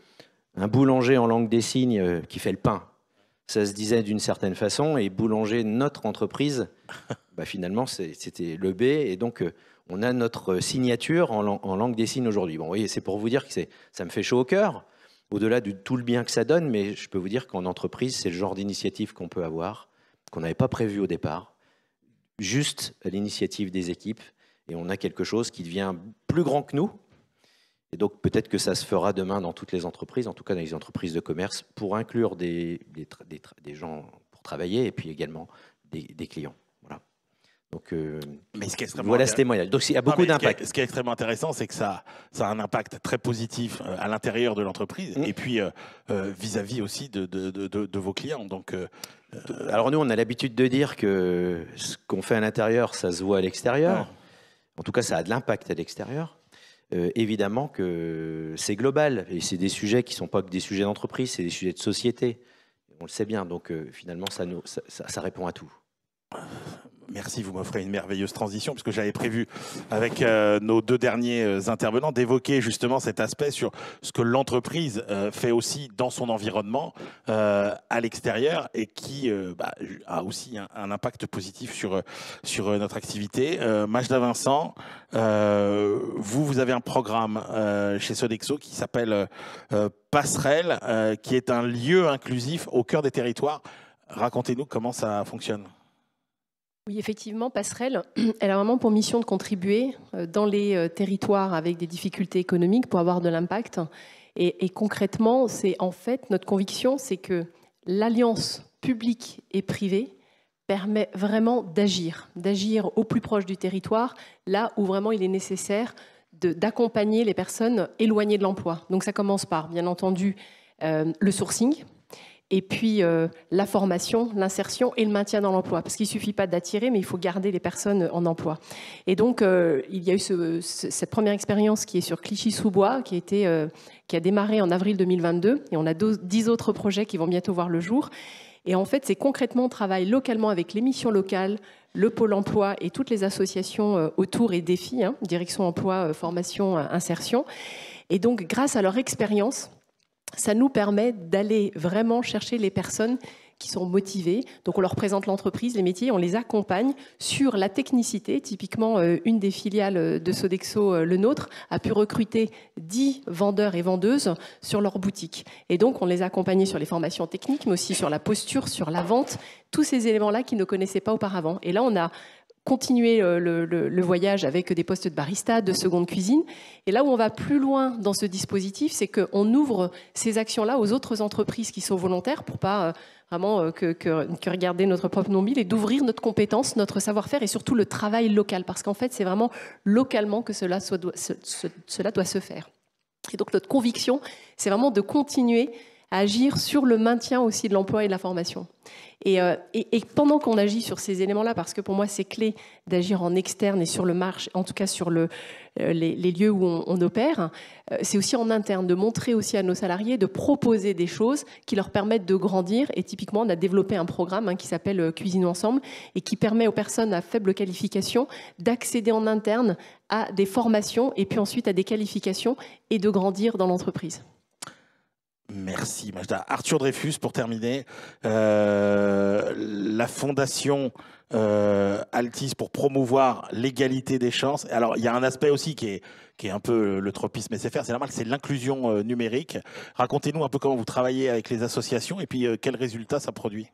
un boulanger en langue des signes qui fait le pain, ça se disait d'une certaine façon, et boulanger, notre entreprise, bah, finalement, c'était le B, et donc euh, on a notre signature en, langue des signes aujourd'hui. Bon, voyez, c'est pour vous dire que ça me fait chaud au cœur, au-delà de tout le bien que ça donne, mais je peux vous dire qu'en entreprise, c'est le genre d'initiative qu'on peut avoir, qu'on n'avait pas prévu au départ, juste l'initiative des équipes, et on a quelque chose qui devient plus grand que nous, et donc peut-être que ça se fera demain dans toutes les entreprises, en tout cas dans les entreprises de commerce, pour inclure des, des, des, gens pour travailler et puis également des, clients. Voilà. Donc euh, mais ce voilà ce témoignage. Donc il y a beaucoup d'impact. Ce, qui est extrêmement intéressant, c'est que ça, ça a un impact très positif euh, à l'intérieur de l'entreprise mm. et puis euh, vis-à-vis aussi de, de, de, vos clients. Donc alors nous, on a l'habitude de dire que ce qu'on fait à l'intérieur, ça se voit à l'extérieur. En tout cas, ça a de l'impact à l'extérieur. Euh, évidemment que c'est global. Et c'est des sujets qui ne sont pas que des sujets d'entreprise, c'est des sujets de société. On le sait bien. Donc euh, finalement, ça répond à tout. Merci, vous m'offrez une merveilleuse transition, puisque j'avais prévu avec euh, nos deux derniers euh, intervenants d'évoquer justement cet aspect sur ce que l'entreprise euh, fait aussi dans son environnement, à l'extérieur, et qui bah, a aussi un, impact positif sur, sur notre activité. Majda Vincent, vous, vous avez un programme chez Sodexo qui s'appelle Passerelle, qui est un lieu inclusif au cœur des territoires. Racontez-nous comment ça fonctionne. Oui, effectivement, Passerelle, elle a vraiment pour mission de contribuer euh, dans les euh, territoires avec des difficultés économiques pour avoir de l'impact. Et, concrètement, c'est en fait notre conviction, c'est que l'alliance publique et privée permet vraiment d'agir, d'agir au plus proche du territoire, là où vraiment il est nécessaire d'accompagner les personnes éloignées de l'emploi. Donc ça commence par, bien entendu, euh, le sourcing, et puis euh, la formation, l'insertion et le maintien dans l'emploi. Parce qu'il ne suffit pas d'attirer, mais il faut garder les personnes en emploi. Et donc, euh, il y a eu cette première expérience qui est sur Clichy-sous-Bois, qui, euh, qui a démarré en avril 2022, et on a dix autres projets qui vont bientôt voir le jour. Et en fait, c'est concrètement, on travaille localement avec les missions locales, le Pôle emploi et toutes les associations autour et défis, hein. direction emploi, formation, insertion. Et donc, grâce à leur expérience, ça nous permet d'aller vraiment chercher les personnes qui sont motivées. Donc on leur présente l'entreprise, les métiers, on les accompagne sur la technicité. Typiquement, euh, une des filiales euh, de Sodexo, euh, le nôtre, a pu recruter 10 vendeurs et vendeuses sur leur boutique. Et donc on les a sur les formations techniques, mais aussi sur la posture, sur la vente, tous ces éléments-là qu'ils ne connaissaient pas auparavant. Et là, on a continuer euh, le, voyage avec des postes de barista, de seconde cuisine. Et là où on va plus loin dans ce dispositif, c'est qu'on ouvre ces actions-là aux autres entreprises qui sont volontaires pour pas euh, vraiment euh, que, regarder notre propre nombril et d'ouvrir notre compétence, notre savoir-faire et surtout le travail local. Parce qu'en fait, c'est vraiment localement que cela doit se faire. Et donc notre conviction, c'est vraiment de continuer agir sur le maintien aussi de l'emploi et de la formation. Euh, et, pendant qu'on agit sur ces éléments-là, parce que pour moi c'est clé d'agir en externe et sur le marché, en tout cas sur euh, les, lieux où on, opère, euh, c'est aussi en interne de montrer aussi à nos salariés, de proposer des choses qui leur permettent de grandir. Et typiquement, on a développé un programme hein, qui s'appelle Cuisine ensemble et qui permet aux personnes à faible qualification d'accéder en interne à des formations et puis ensuite à des qualifications et de grandir dans l'entreprise. Merci Majda. Arthur Dreyfus, pour terminer, euh, la fondation euh, Altis pour promouvoir l'égalité des chances. Alors, il y a un aspect aussi qui est, est un peu le tropisme SFR, c'est normal, c'est l'inclusion euh, numérique. Racontez-nous un peu comment vous travaillez avec les associations et puis euh, quels résultats ça produit.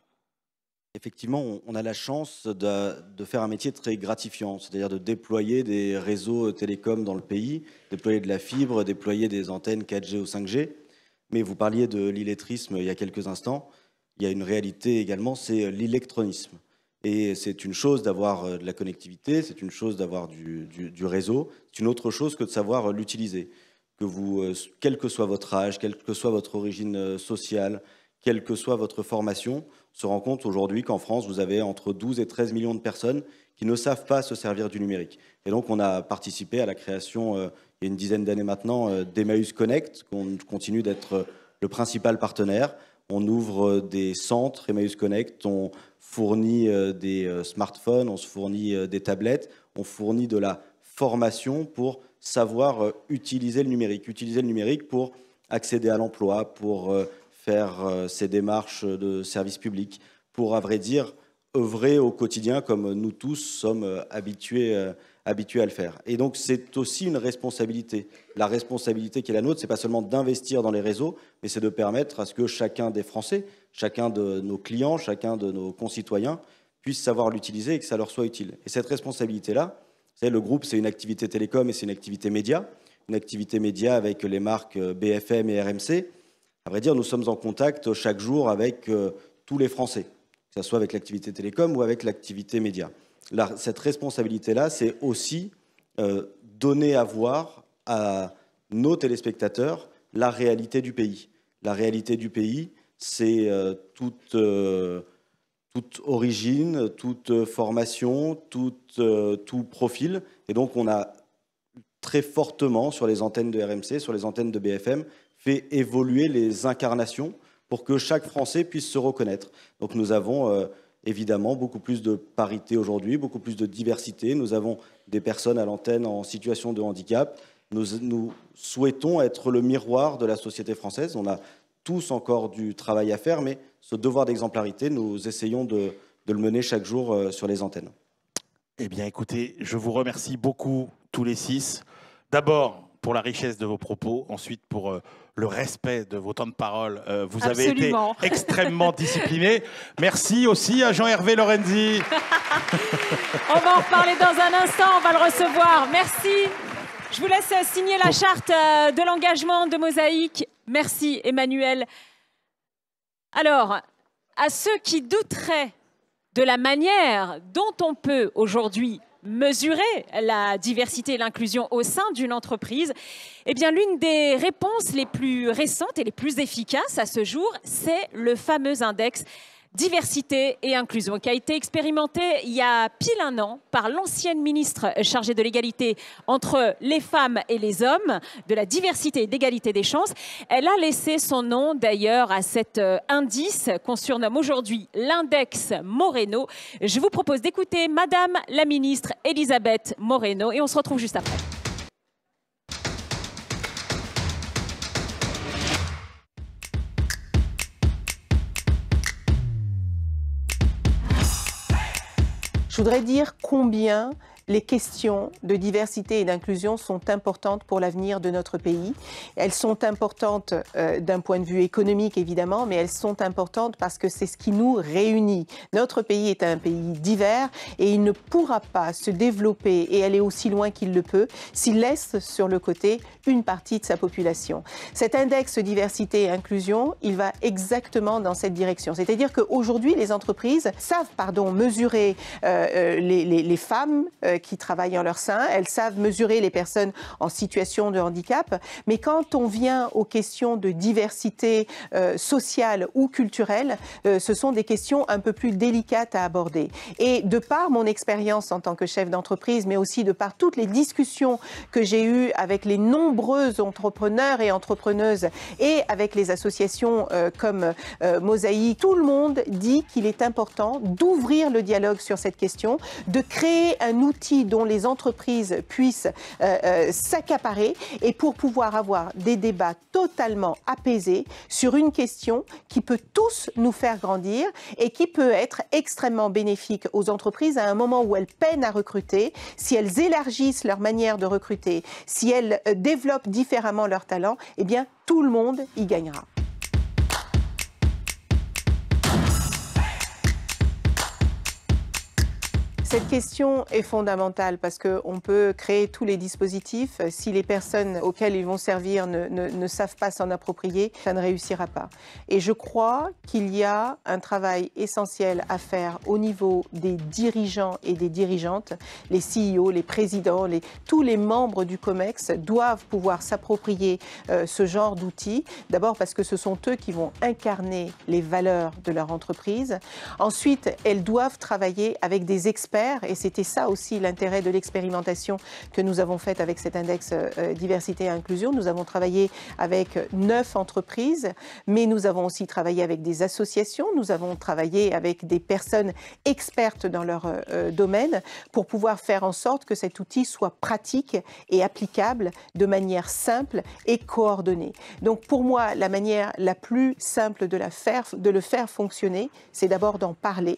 Effectivement, on a la chance de, de faire un métier très gratifiant, c'est-à-dire de déployer des réseaux télécoms dans le pays, déployer de la fibre, déployer des antennes 4G ou 5G. Mais vous parliez de l'illettrisme il y a quelques instants. Il y a une réalité également, c'est l'électronisme. Et c'est une chose d'avoir euh, de la connectivité, c'est une chose d'avoir du, réseau, c'est une autre chose que de savoir euh, l'utiliser. Que vous, euh, quel que soit votre âge, quelle que soit votre origine sociale, quelle que soit votre formation. se rend compte aujourd'hui qu'en France, vous avez entre 12 et 13 millions de personnes qui ne savent pas se servir du numérique. Et donc, on a participé à la création, euh, il y a une dizaine d'années maintenant, euh, d'Emmaüs Connect, qu'on continue d'être euh, le principal partenaire. On ouvre des centres Emmaüs Connect, on fournit des smartphones, on se fournit des tablettes, on fournit de la formation pour savoir utiliser le numérique. Utiliser le numérique pour accéder à l'emploi, pour faire euh, ces démarches de service public pour, à vrai dire, œuvrer au quotidien comme nous tous sommes euh, euh, habitués, à le faire. Et donc c'est aussi une responsabilité. La responsabilité qui est la nôtre, c'est pas seulement d'investir dans les réseaux, mais c'est de permettre à ce que chacun des Français, chacun de nos clients, chacun de nos concitoyens puissent savoir l'utiliser et que ça leur soit utile. Et cette responsabilité-là, c'est le groupe, c'est une activité télécom et c'est une activité média, une activité média avec les marques BFM et RMC à vrai dire, nous sommes en contact chaque jour avec euh, tous les Français, que ce soit avec l'activité télécom ou avec l'activité média. cette responsabilité-là, c'est aussi euh, donner à voir à nos téléspectateurs la réalité du pays. La réalité du pays, c'est euh, toute, origine, toute formation, tout profil. Et donc, on a très fortement sur les antennes de RMC, sur les antennes de BFM, évoluer les incarnations pour que chaque Français puisse se reconnaître. Donc nous avons euh, évidemment beaucoup plus de parité aujourd'hui, beaucoup plus de diversité. Nous avons des personnes à l'antenne en situation de handicap. Nous, souhaitons être le miroir de la société française. On a tous encore du travail à faire, mais ce devoir d'exemplarité, nous essayons de, le mener chaque jour euh, sur les antennes. Eh bien écoutez, je vous remercie beaucoup tous les six. D'abord, pour la richesse de vos propos, ensuite pour euh, le respect de vos temps de parole. Euh, vous avez été extrêmement discipliné. Merci aussi à Jean-Hervé Lorenzi. on va en reparler dans un instant, on va le recevoir. Merci. Je vous laisse signer la charte euh, de l'engagement de Mosaïque. Merci Emmanuel. Alors, à ceux qui douteraient de la manière dont on peut aujourd'hui mesurer la diversité et l'inclusion au sein d'une entreprise Eh bien, l'une des réponses les plus récentes et les plus efficaces à ce jour, c'est le fameux index diversité et inclusion, qui a été expérimentée il y a pile un an par l'ancienne ministre chargée de l'égalité entre les femmes et les hommes, de la diversité et d'égalité des chances. Elle a laissé son nom d'ailleurs à cet euh, indice qu'on surnomme aujourd'hui l'index Moreno. Je vous propose d'écouter Madame la ministre Elisabeth Moreno et on se retrouve juste après. Je voudrais dire combien les questions de diversité et d'inclusion sont importantes pour l'avenir de notre pays. Elles sont importantes euh, d'un point de vue économique, évidemment, mais elles sont importantes parce que c'est ce qui nous réunit. Notre pays est un pays divers et il ne pourra pas se développer et aller aussi loin qu'il le peut s'il laisse sur le côté une partie de sa population. Cet index diversité et inclusion, il va exactement dans cette direction. C'est-à-dire qu'aujourd'hui, les entreprises savent, pardon, mesurer euh, euh, les, femmes qui travaillent en leur sein. Elles savent mesurer les personnes en situation de handicap. Mais quand on vient aux questions de diversité euh, sociale ou culturelle, euh, ce sont des questions un peu plus délicates à aborder. Et de par mon expérience en tant que chef d'entreprise, mais aussi de par toutes les discussions que j'ai eues avec les nombreux entrepreneurs et entrepreneuses et avec les associations euh, comme Mosaïque, tout le monde dit qu'il est important d'ouvrir le dialogue sur cette question, de créer un outil dont les entreprises puissent euh, euh, s'accaparer et pour pouvoir avoir des débats totalement apaisés sur une question qui peut tous nous faire grandir et qui peut être extrêmement bénéfique aux entreprises à un moment où elles peinent à recruter, si elles élargissent leur manière de recruter, si elles euh, développent différemment leurs talents, eh bien tout le monde y gagnera. Cette question est fondamentale parce qu'on peut créer tous les dispositifs. Si les personnes auxquelles ils vont servir ne, ne, savent pas s'en approprier, ça ne réussira pas. Et je crois qu'il y a un travail essentiel à faire au niveau des dirigeants et des dirigeantes, les CEO, les présidents, les, tous les membres du COMEX doivent pouvoir s'approprier euh, ce genre d'outils. D'abord parce que ce sont eux qui vont incarner les valeurs de leur entreprise. Ensuite, elles doivent travailler avec des experts et c'était ça aussi l'intérêt de l'expérimentation que nous avons faite avec cet index euh, euh, diversité et inclusion. Nous avons travaillé avec neuf entreprises, mais nous avons aussi travaillé avec des associations, nous avons travaillé avec des personnes expertes dans leur euh, domaine pour pouvoir faire en sorte que cet outil soit pratique et applicable de manière simple et coordonnée. Donc pour moi, la manière la plus simple de le faire fonctionner, c'est d'abord d'en parler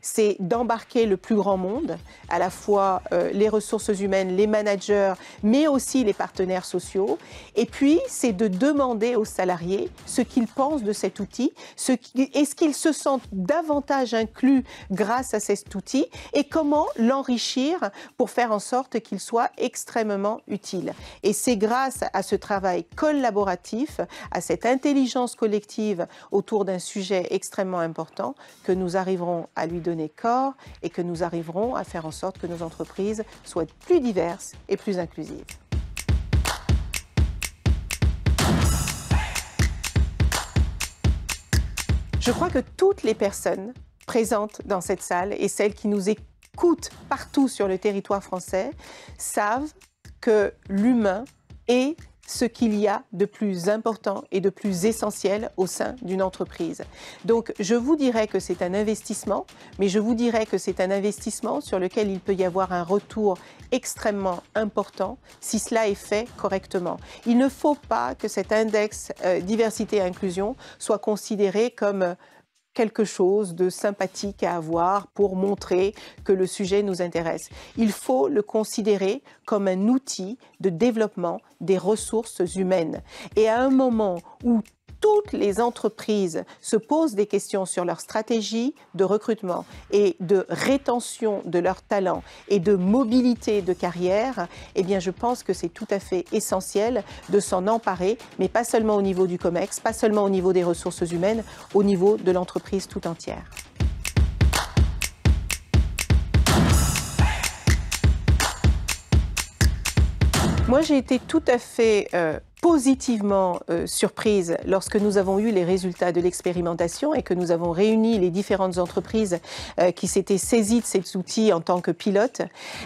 c'est d'embarquer le plus grand monde, à la fois euh, les ressources humaines, les managers, mais aussi les partenaires sociaux. Et puis, c'est de demander aux salariés ce qu'ils pensent de cet outil, ce est-ce qu'ils se sentent davantage inclus grâce à cet outil et comment l'enrichir pour faire en sorte qu'il soit extrêmement utile. Et c'est grâce à ce travail collaboratif, à cette intelligence collective autour d'un sujet extrêmement important que nous arriverons à lui donner corps et que nous arriverons à faire en sorte que nos entreprises soient plus diverses et plus inclusives. Je crois que toutes les personnes présentes dans cette salle et celles qui nous écoutent partout sur le territoire français savent que l'humain est ce qu'il y a de plus important et de plus essentiel au sein d'une entreprise. Donc je vous dirais que c'est un investissement, mais je vous dirais que c'est un investissement sur lequel il peut y avoir un retour extrêmement important si cela est fait correctement. Il ne faut pas que cet index euh, diversité inclusion soit considéré comme euh, quelque chose de sympathique à avoir pour montrer que le sujet nous intéresse. Il faut le considérer comme un outil de développement des ressources humaines. Et à un moment où toutes les entreprises se posent des questions sur leur stratégie de recrutement et de rétention de leurs talents et de mobilité de carrière, eh bien je pense que c'est tout à fait essentiel de s'en emparer, mais pas seulement au niveau du COMEX, pas seulement au niveau des ressources humaines, au niveau de l'entreprise tout entière. Moi, j'ai été tout à fait euh, positivement euh, surprise lorsque nous avons eu les résultats de l'expérimentation et que nous avons réuni les différentes entreprises euh, qui s'étaient saisies de cet outil en tant que pilote.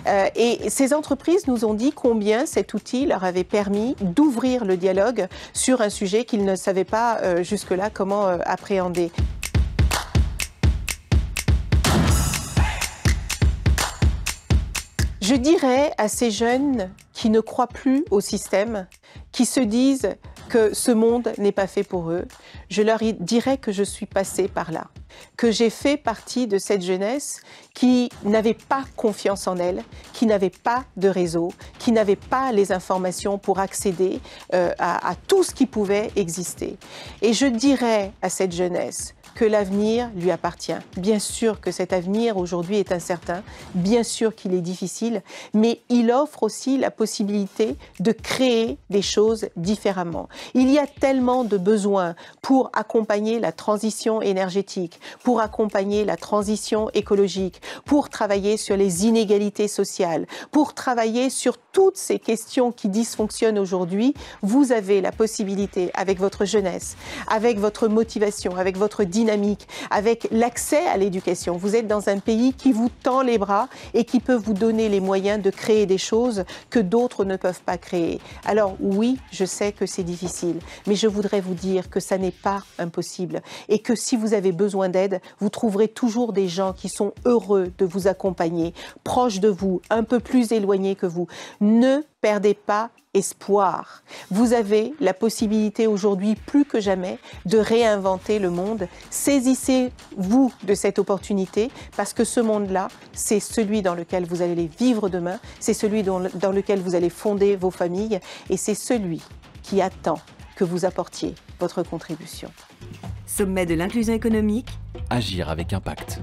Euh, et ces entreprises nous ont dit combien cet outil leur avait permis d'ouvrir le dialogue sur un sujet qu'ils ne savaient pas jusque-là comment appréhender. Je dirais à ces jeunes qui ne croient plus au système, qui se disent que ce monde n'est pas fait pour eux, je leur dirais que je suis passée par là, que j'ai fait partie de cette jeunesse qui n'avait pas confiance en elle, qui n'avait pas de réseau, qui n'avait pas les informations pour accéder euh, à tout ce qui pouvait exister. Et je dirais à cette jeunesse, que l'avenir lui appartient. Bien sûr que cet avenir aujourd'hui est incertain, bien sûr qu'il est difficile, mais il offre aussi la possibilité de créer des choses différemment. Il y a tellement de besoins pour accompagner la transition énergétique, pour accompagner la transition écologique, pour travailler sur les inégalités sociales, pour travailler sur toutes ces questions qui dysfonctionnent aujourd'hui, vous avez la possibilité, avec votre jeunesse, avec votre motivation, avec votre dynamique, avec l'accès à l'éducation, vous êtes dans un pays qui vous tend les bras et qui peut vous donner les moyens de créer des choses que d'autres ne peuvent pas créer. Alors oui, je sais que c'est difficile, mais je voudrais vous dire que ça n'est pas impossible et que si vous avez besoin d'aide, vous trouverez toujours des gens qui sont heureux de vous accompagner, proches de vous, un peu plus éloignés que vous. Ne perdez pas espoir. Vous avez la possibilité aujourd'hui plus que jamais de réinventer le monde. Saisissez-vous de cette opportunité parce que ce monde-là, c'est celui dans lequel vous allez vivre demain, c'est celui dans lequel vous allez fonder vos familles et c'est celui qui attend que vous apportiez votre contribution. Sommet de l'inclusion économique. Agir avec impact.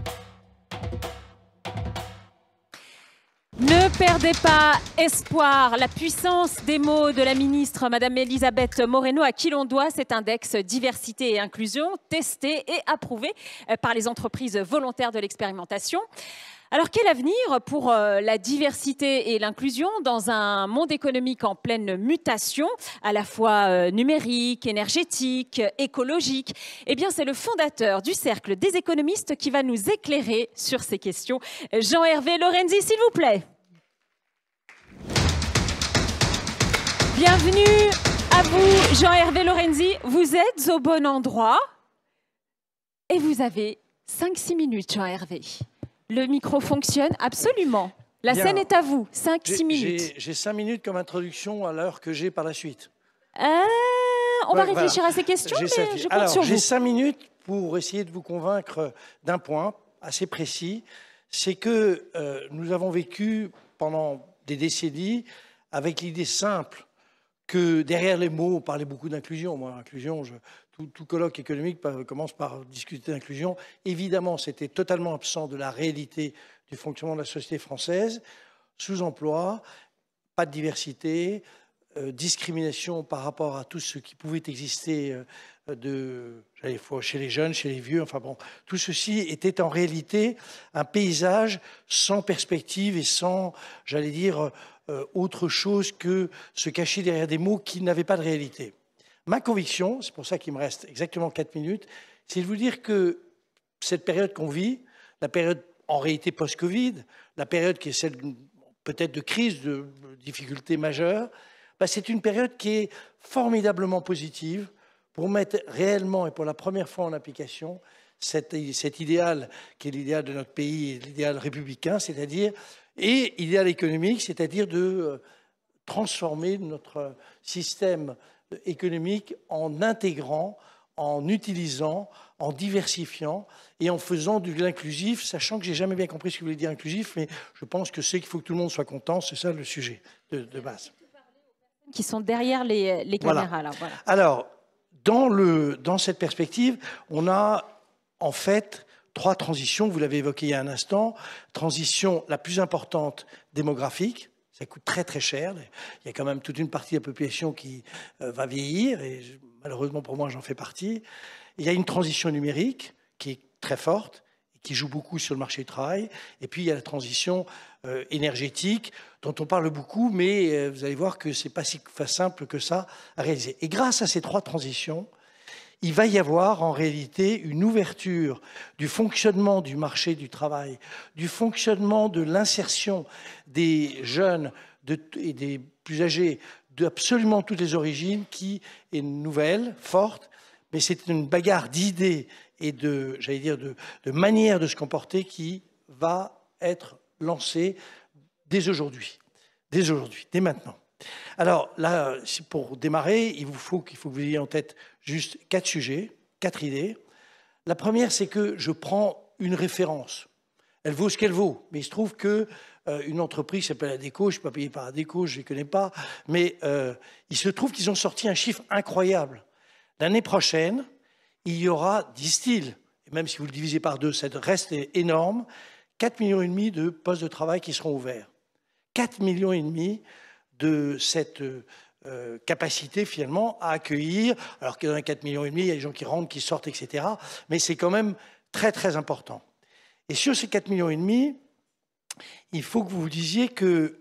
Ne perdez pas espoir. La puissance des mots de la ministre, Madame Elisabeth Moreno, à qui l'on doit cet index diversité et inclusion testé et approuvé euh, par les entreprises volontaires de l'expérimentation. Alors quel avenir pour euh, la diversité et l'inclusion dans un monde économique en pleine mutation, à la fois euh, numérique, énergétique, écologique Eh bien c'est le fondateur du Cercle des économistes qui va nous éclairer sur ces questions. Jean-Hervé Lorenzi, s'il vous plaît. Bienvenue à vous, Jean-Hervé Lorenzi. Vous êtes au bon endroit et vous avez 5-6 minutes, Jean-Hervé. Le micro fonctionne absolument. La scène est à vous. 5-6 minutes. J'ai 5 minutes comme introduction à l'heure que j'ai par la suite. Euh, on va réfléchir à ces questions, mais je sur J'ai 5 minutes pour essayer de vous convaincre d'un point assez précis. C'est que euh, nous avons vécu pendant des décennies avec l'idée simple que derrière les mots, on parlait beaucoup d'inclusion. Moi, inclusion, je, tout, colloque économique commence par discuter d'inclusion. Évidemment, c'était totalement absent de la réalité du fonctionnement de la société française. Sous-emploi, pas de diversité, euh, discrimination par rapport à tout ce qui pouvait exister euh, chez les jeunes, chez les vieux, enfin bon, tout ceci était en réalité un paysage sans perspective et sans, j'allais dire, euh, autre chose que se cacher derrière des mots qui n'avaient pas de réalité. Ma conviction, c'est pour ça qu'il me reste exactement 4 minutes, c'est de vous dire que cette période qu'on vit, la période en réalité post-Covid, la période qui est celle peut-être de crise, de difficultés majeures, bah, c'est une période qui est formidablement positive pour mettre réellement et pour la première fois en application cet, cet idéal qui est l'idéal de notre pays, l'idéal républicain, c'est-à-dire, et idéal économique, c'est-à-dire de euh, transformer notre système économique en intégrant, en utilisant, en diversifiant et en faisant de inclusif, sachant que j'ai jamais bien compris ce que voulez dire inclusif, mais je pense que c'est qu'il faut que tout le monde soit content, c'est ça le sujet de, base. Qui sont derrière les, caméras. Alors, dans, le, dans cette perspective, on a en fait trois transitions, vous l'avez évoqué il y a un instant. Transition la plus importante démographique, ça coûte très très cher. Il y a quand même toute une partie de la population qui euh, va vieillir, et malheureusement pour moi j'en fais partie. Il y a une transition numérique qui est très forte, et qui joue beaucoup sur le marché du travail. Et puis, il y a la transition euh, énergétique, dont on parle beaucoup, mais euh, vous allez voir que ce n'est pas si simple que ça à réaliser. Et grâce à ces trois transitions, il va y avoir en réalité une ouverture du fonctionnement du marché du travail, du fonctionnement de l'insertion des jeunes et des plus âgés d'absolument toutes les origines qui est nouvelle, forte, mais c'est une bagarre d'idées et de, j'allais dire, de, manière de se comporter qui va être lancée dès aujourd'hui, dès aujourd'hui, dès maintenant. Alors là, pour démarrer, il vous faut qu'il faut que vous ayez en tête juste quatre sujets, quatre idées. La première, c'est que je prends une référence. Elle vaut ce qu'elle vaut, mais il se trouve que euh, une entreprise s'appelle Adeco. je ne suis pas payé par Adeco, je ne les connais pas, mais euh, il se trouve qu'ils ont sorti un chiffre incroyable. L'année prochaine, il y aura, disent-ils, et même si vous le divisez par deux, ça reste énorme, 4,5 millions de postes de travail qui seront ouverts. 4,5 millions de cette euh, capacité finalement à accueillir. Alors y en a 4 millions et demi, il y a des gens qui rentrent, qui sortent, etc. Mais c'est quand même très très important. Et sur ces 4 millions et demi, il faut que vous vous disiez que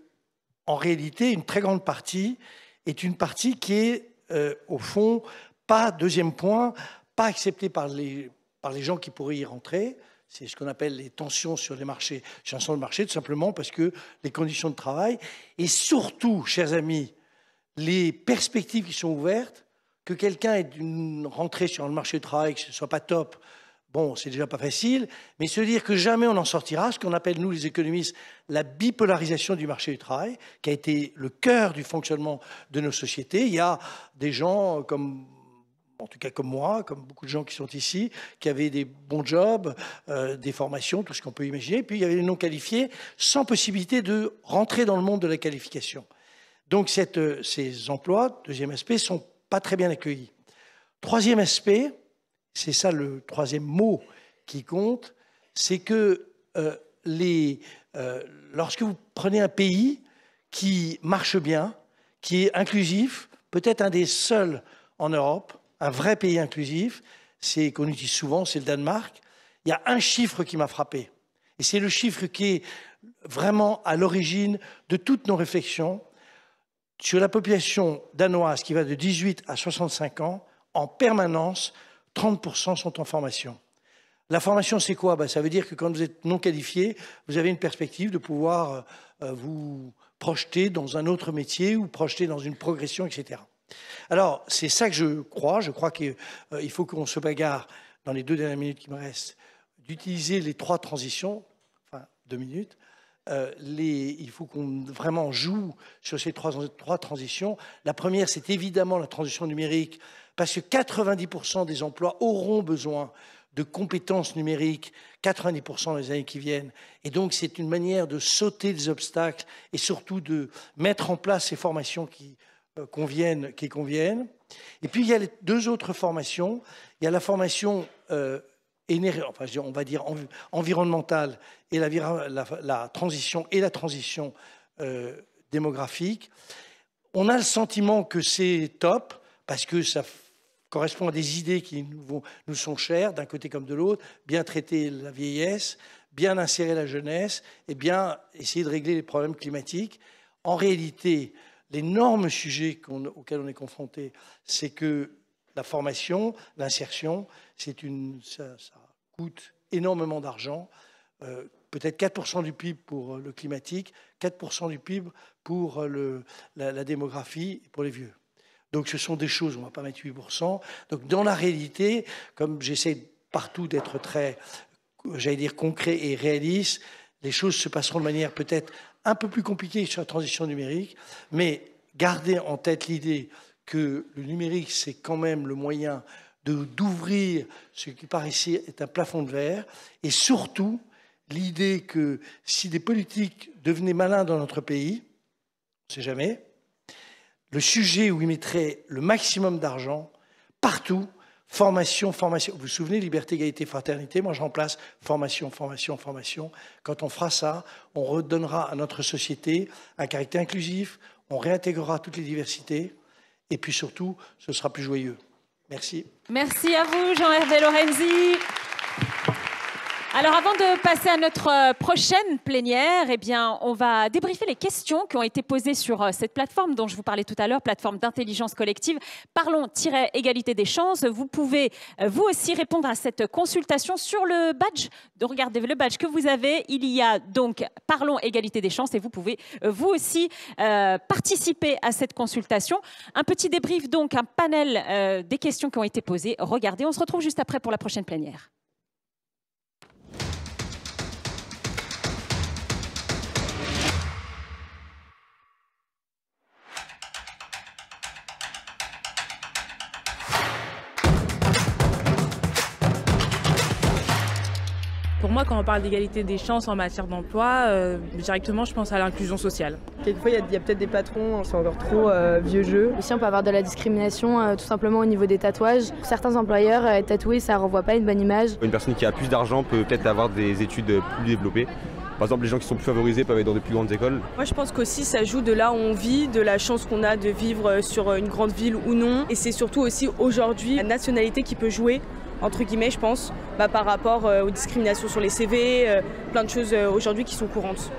en réalité, une très grande partie est une partie qui est euh, au fond pas deuxième point, pas acceptée par les gens qui pourraient y rentrer, c'est ce qu'on appelle les tensions sur les marchés, chansons de marché, tout simplement parce que les conditions de travail et surtout, chers amis, les perspectives qui sont ouvertes, que quelqu'un ait une rentrée sur le marché du travail, que ce ne soit pas top, bon, c'est déjà pas facile, mais se dire que jamais on en sortira, ce qu'on appelle, nous les économistes, la bipolarisation du marché du travail, qui a été le cœur du fonctionnement de nos sociétés. Il y a des gens comme en tout cas comme moi, comme beaucoup de gens qui sont ici, qui avaient des bons jobs, euh, des formations, tout ce qu'on peut imaginer. Puis il y avait les non qualifiés, sans possibilité de rentrer dans le monde de la qualification. Donc euh, ces emplois, deuxième aspect, sont pas très bien accueillis. Troisième aspect, c'est ça le troisième mot qui compte, c'est que euh, lorsque vous prenez un pays qui marche bien, qui est inclusif, peut-être un des seuls en Europe, un vrai pays inclusif, c'est qu'on utilise souvent, c'est le Danemark. Il y a un chiffre qui m'a frappé. Et c'est le chiffre qui est vraiment à l'origine de toutes nos réflexions sur la population danoise qui va de 18 à 65 ans. En permanence, 30% sont en formation. La formation, c'est quoi ben, Ça veut dire que quand vous êtes non qualifié, vous avez une perspective de pouvoir euh, vous projeter dans un autre métier ou projeter dans une progression, etc. Alors, c'est ça que je crois. Je crois qu'il euh, faut qu'on se bagarre, dans les deux dernières minutes qui me restent, d'utiliser les trois transitions, enfin deux minutes. Euh, il faut qu'on vraiment joue sur ces trois, transitions. La première, c'est évidemment la transition numérique, parce que 90% des emplois auront besoin de compétences numériques, 90% les années qui viennent. Et donc, c'est une manière de sauter des obstacles et surtout de mettre en place ces formations qui euh, conviennent, qui conviennent. Et puis il y a les deux autres formations. Il y a la formation euh, enfin, on va dire environnementale et la, transition et la transition euh, démographique. On a le sentiment que c'est top parce que ça correspond à des idées qui nous sont chères d'un côté comme de l'autre, bien traiter la vieillesse, bien insérer la jeunesse et bien essayer de régler les problèmes climatiques. En réalité, l'énorme sujet auquel on est confronté, c'est que la formation, l'insertion, ça, coûte énormément d'argent. Euh, peut-être 4% du PIB pour le climatique, 4% du PIB pour le, la, démographie et pour les vieux. Donc ce sont des choses, on ne va pas mettre 8%. Donc dans la réalité, comme j'essaie partout d'être très, j'allais dire, concret et réaliste, les choses se passeront de manière peut-être un peu plus compliqué sur la transition numérique, mais garder en tête l'idée que le numérique, c'est quand même le moyen d'ouvrir ce qui par ici est un plafond de verre, et surtout l'idée que si des politiques devenaient malins dans notre pays, on ne sait jamais, le sujet où ils mettraient le maximum d'argent, partout, Formation, formation. Vous vous souvenez, liberté, égalité, fraternité Moi, je remplace formation, formation, formation. Quand on fera ça, on redonnera à notre société un caractère inclusif, on réintégrera toutes les diversités, et puis surtout, ce sera plus joyeux. Merci. Merci à vous, Jean-Hervé Lorenzi. Alors avant de passer à notre euh, prochaine plénière, eh bien, on va débriefer les questions qui ont été posées sur euh, cette plateforme dont je vous parlais tout à l'heure, plateforme d'intelligence collective. Parlons-égalité des chances. Vous pouvez euh, vous aussi répondre à cette consultation sur le badge. Regardez le badge que vous avez. Il y a donc Parlons égalité des chances et vous pouvez vous aussi participer à cette consultation. Un petit débrief donc, un panel des questions qui ont été posées. Regardez, on se retrouve juste après pour la prochaine plénière. Pour moi, quand on parle d'égalité des chances en matière d'emploi, euh, directement, je pense à l'inclusion sociale. Quelquefois, il y a, peut-être des patrons, hein, c'est encore trop euh, vieux jeu. Ici, on peut avoir de la discrimination euh, tout simplement au niveau des tatouages. certains employeurs, tatouer, ça ça renvoie pas une bonne image. Une personne qui a plus d'argent peut peut-être avoir des études plus développées. Par exemple, les gens qui sont plus favorisés peuvent aller dans des plus grandes écoles. Moi, je pense qu'aussi, ça joue de là où on vit, de la chance qu'on a de vivre sur une grande ville ou non. Et c'est surtout aussi aujourd'hui la nationalité qui peut jouer entre guillemets, je pense, bah, par rapport euh, aux discriminations sur les CV, euh, plein de choses euh, aujourd'hui qui sont courantes.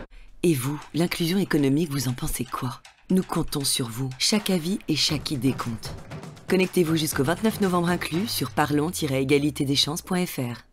Et vous, l'inclusion économique, vous en pensez quoi Nous comptons sur vous. Chaque avis et chaque idée compte. Connectez-vous jusqu'au 29 novembre inclus sur parlons chancesfr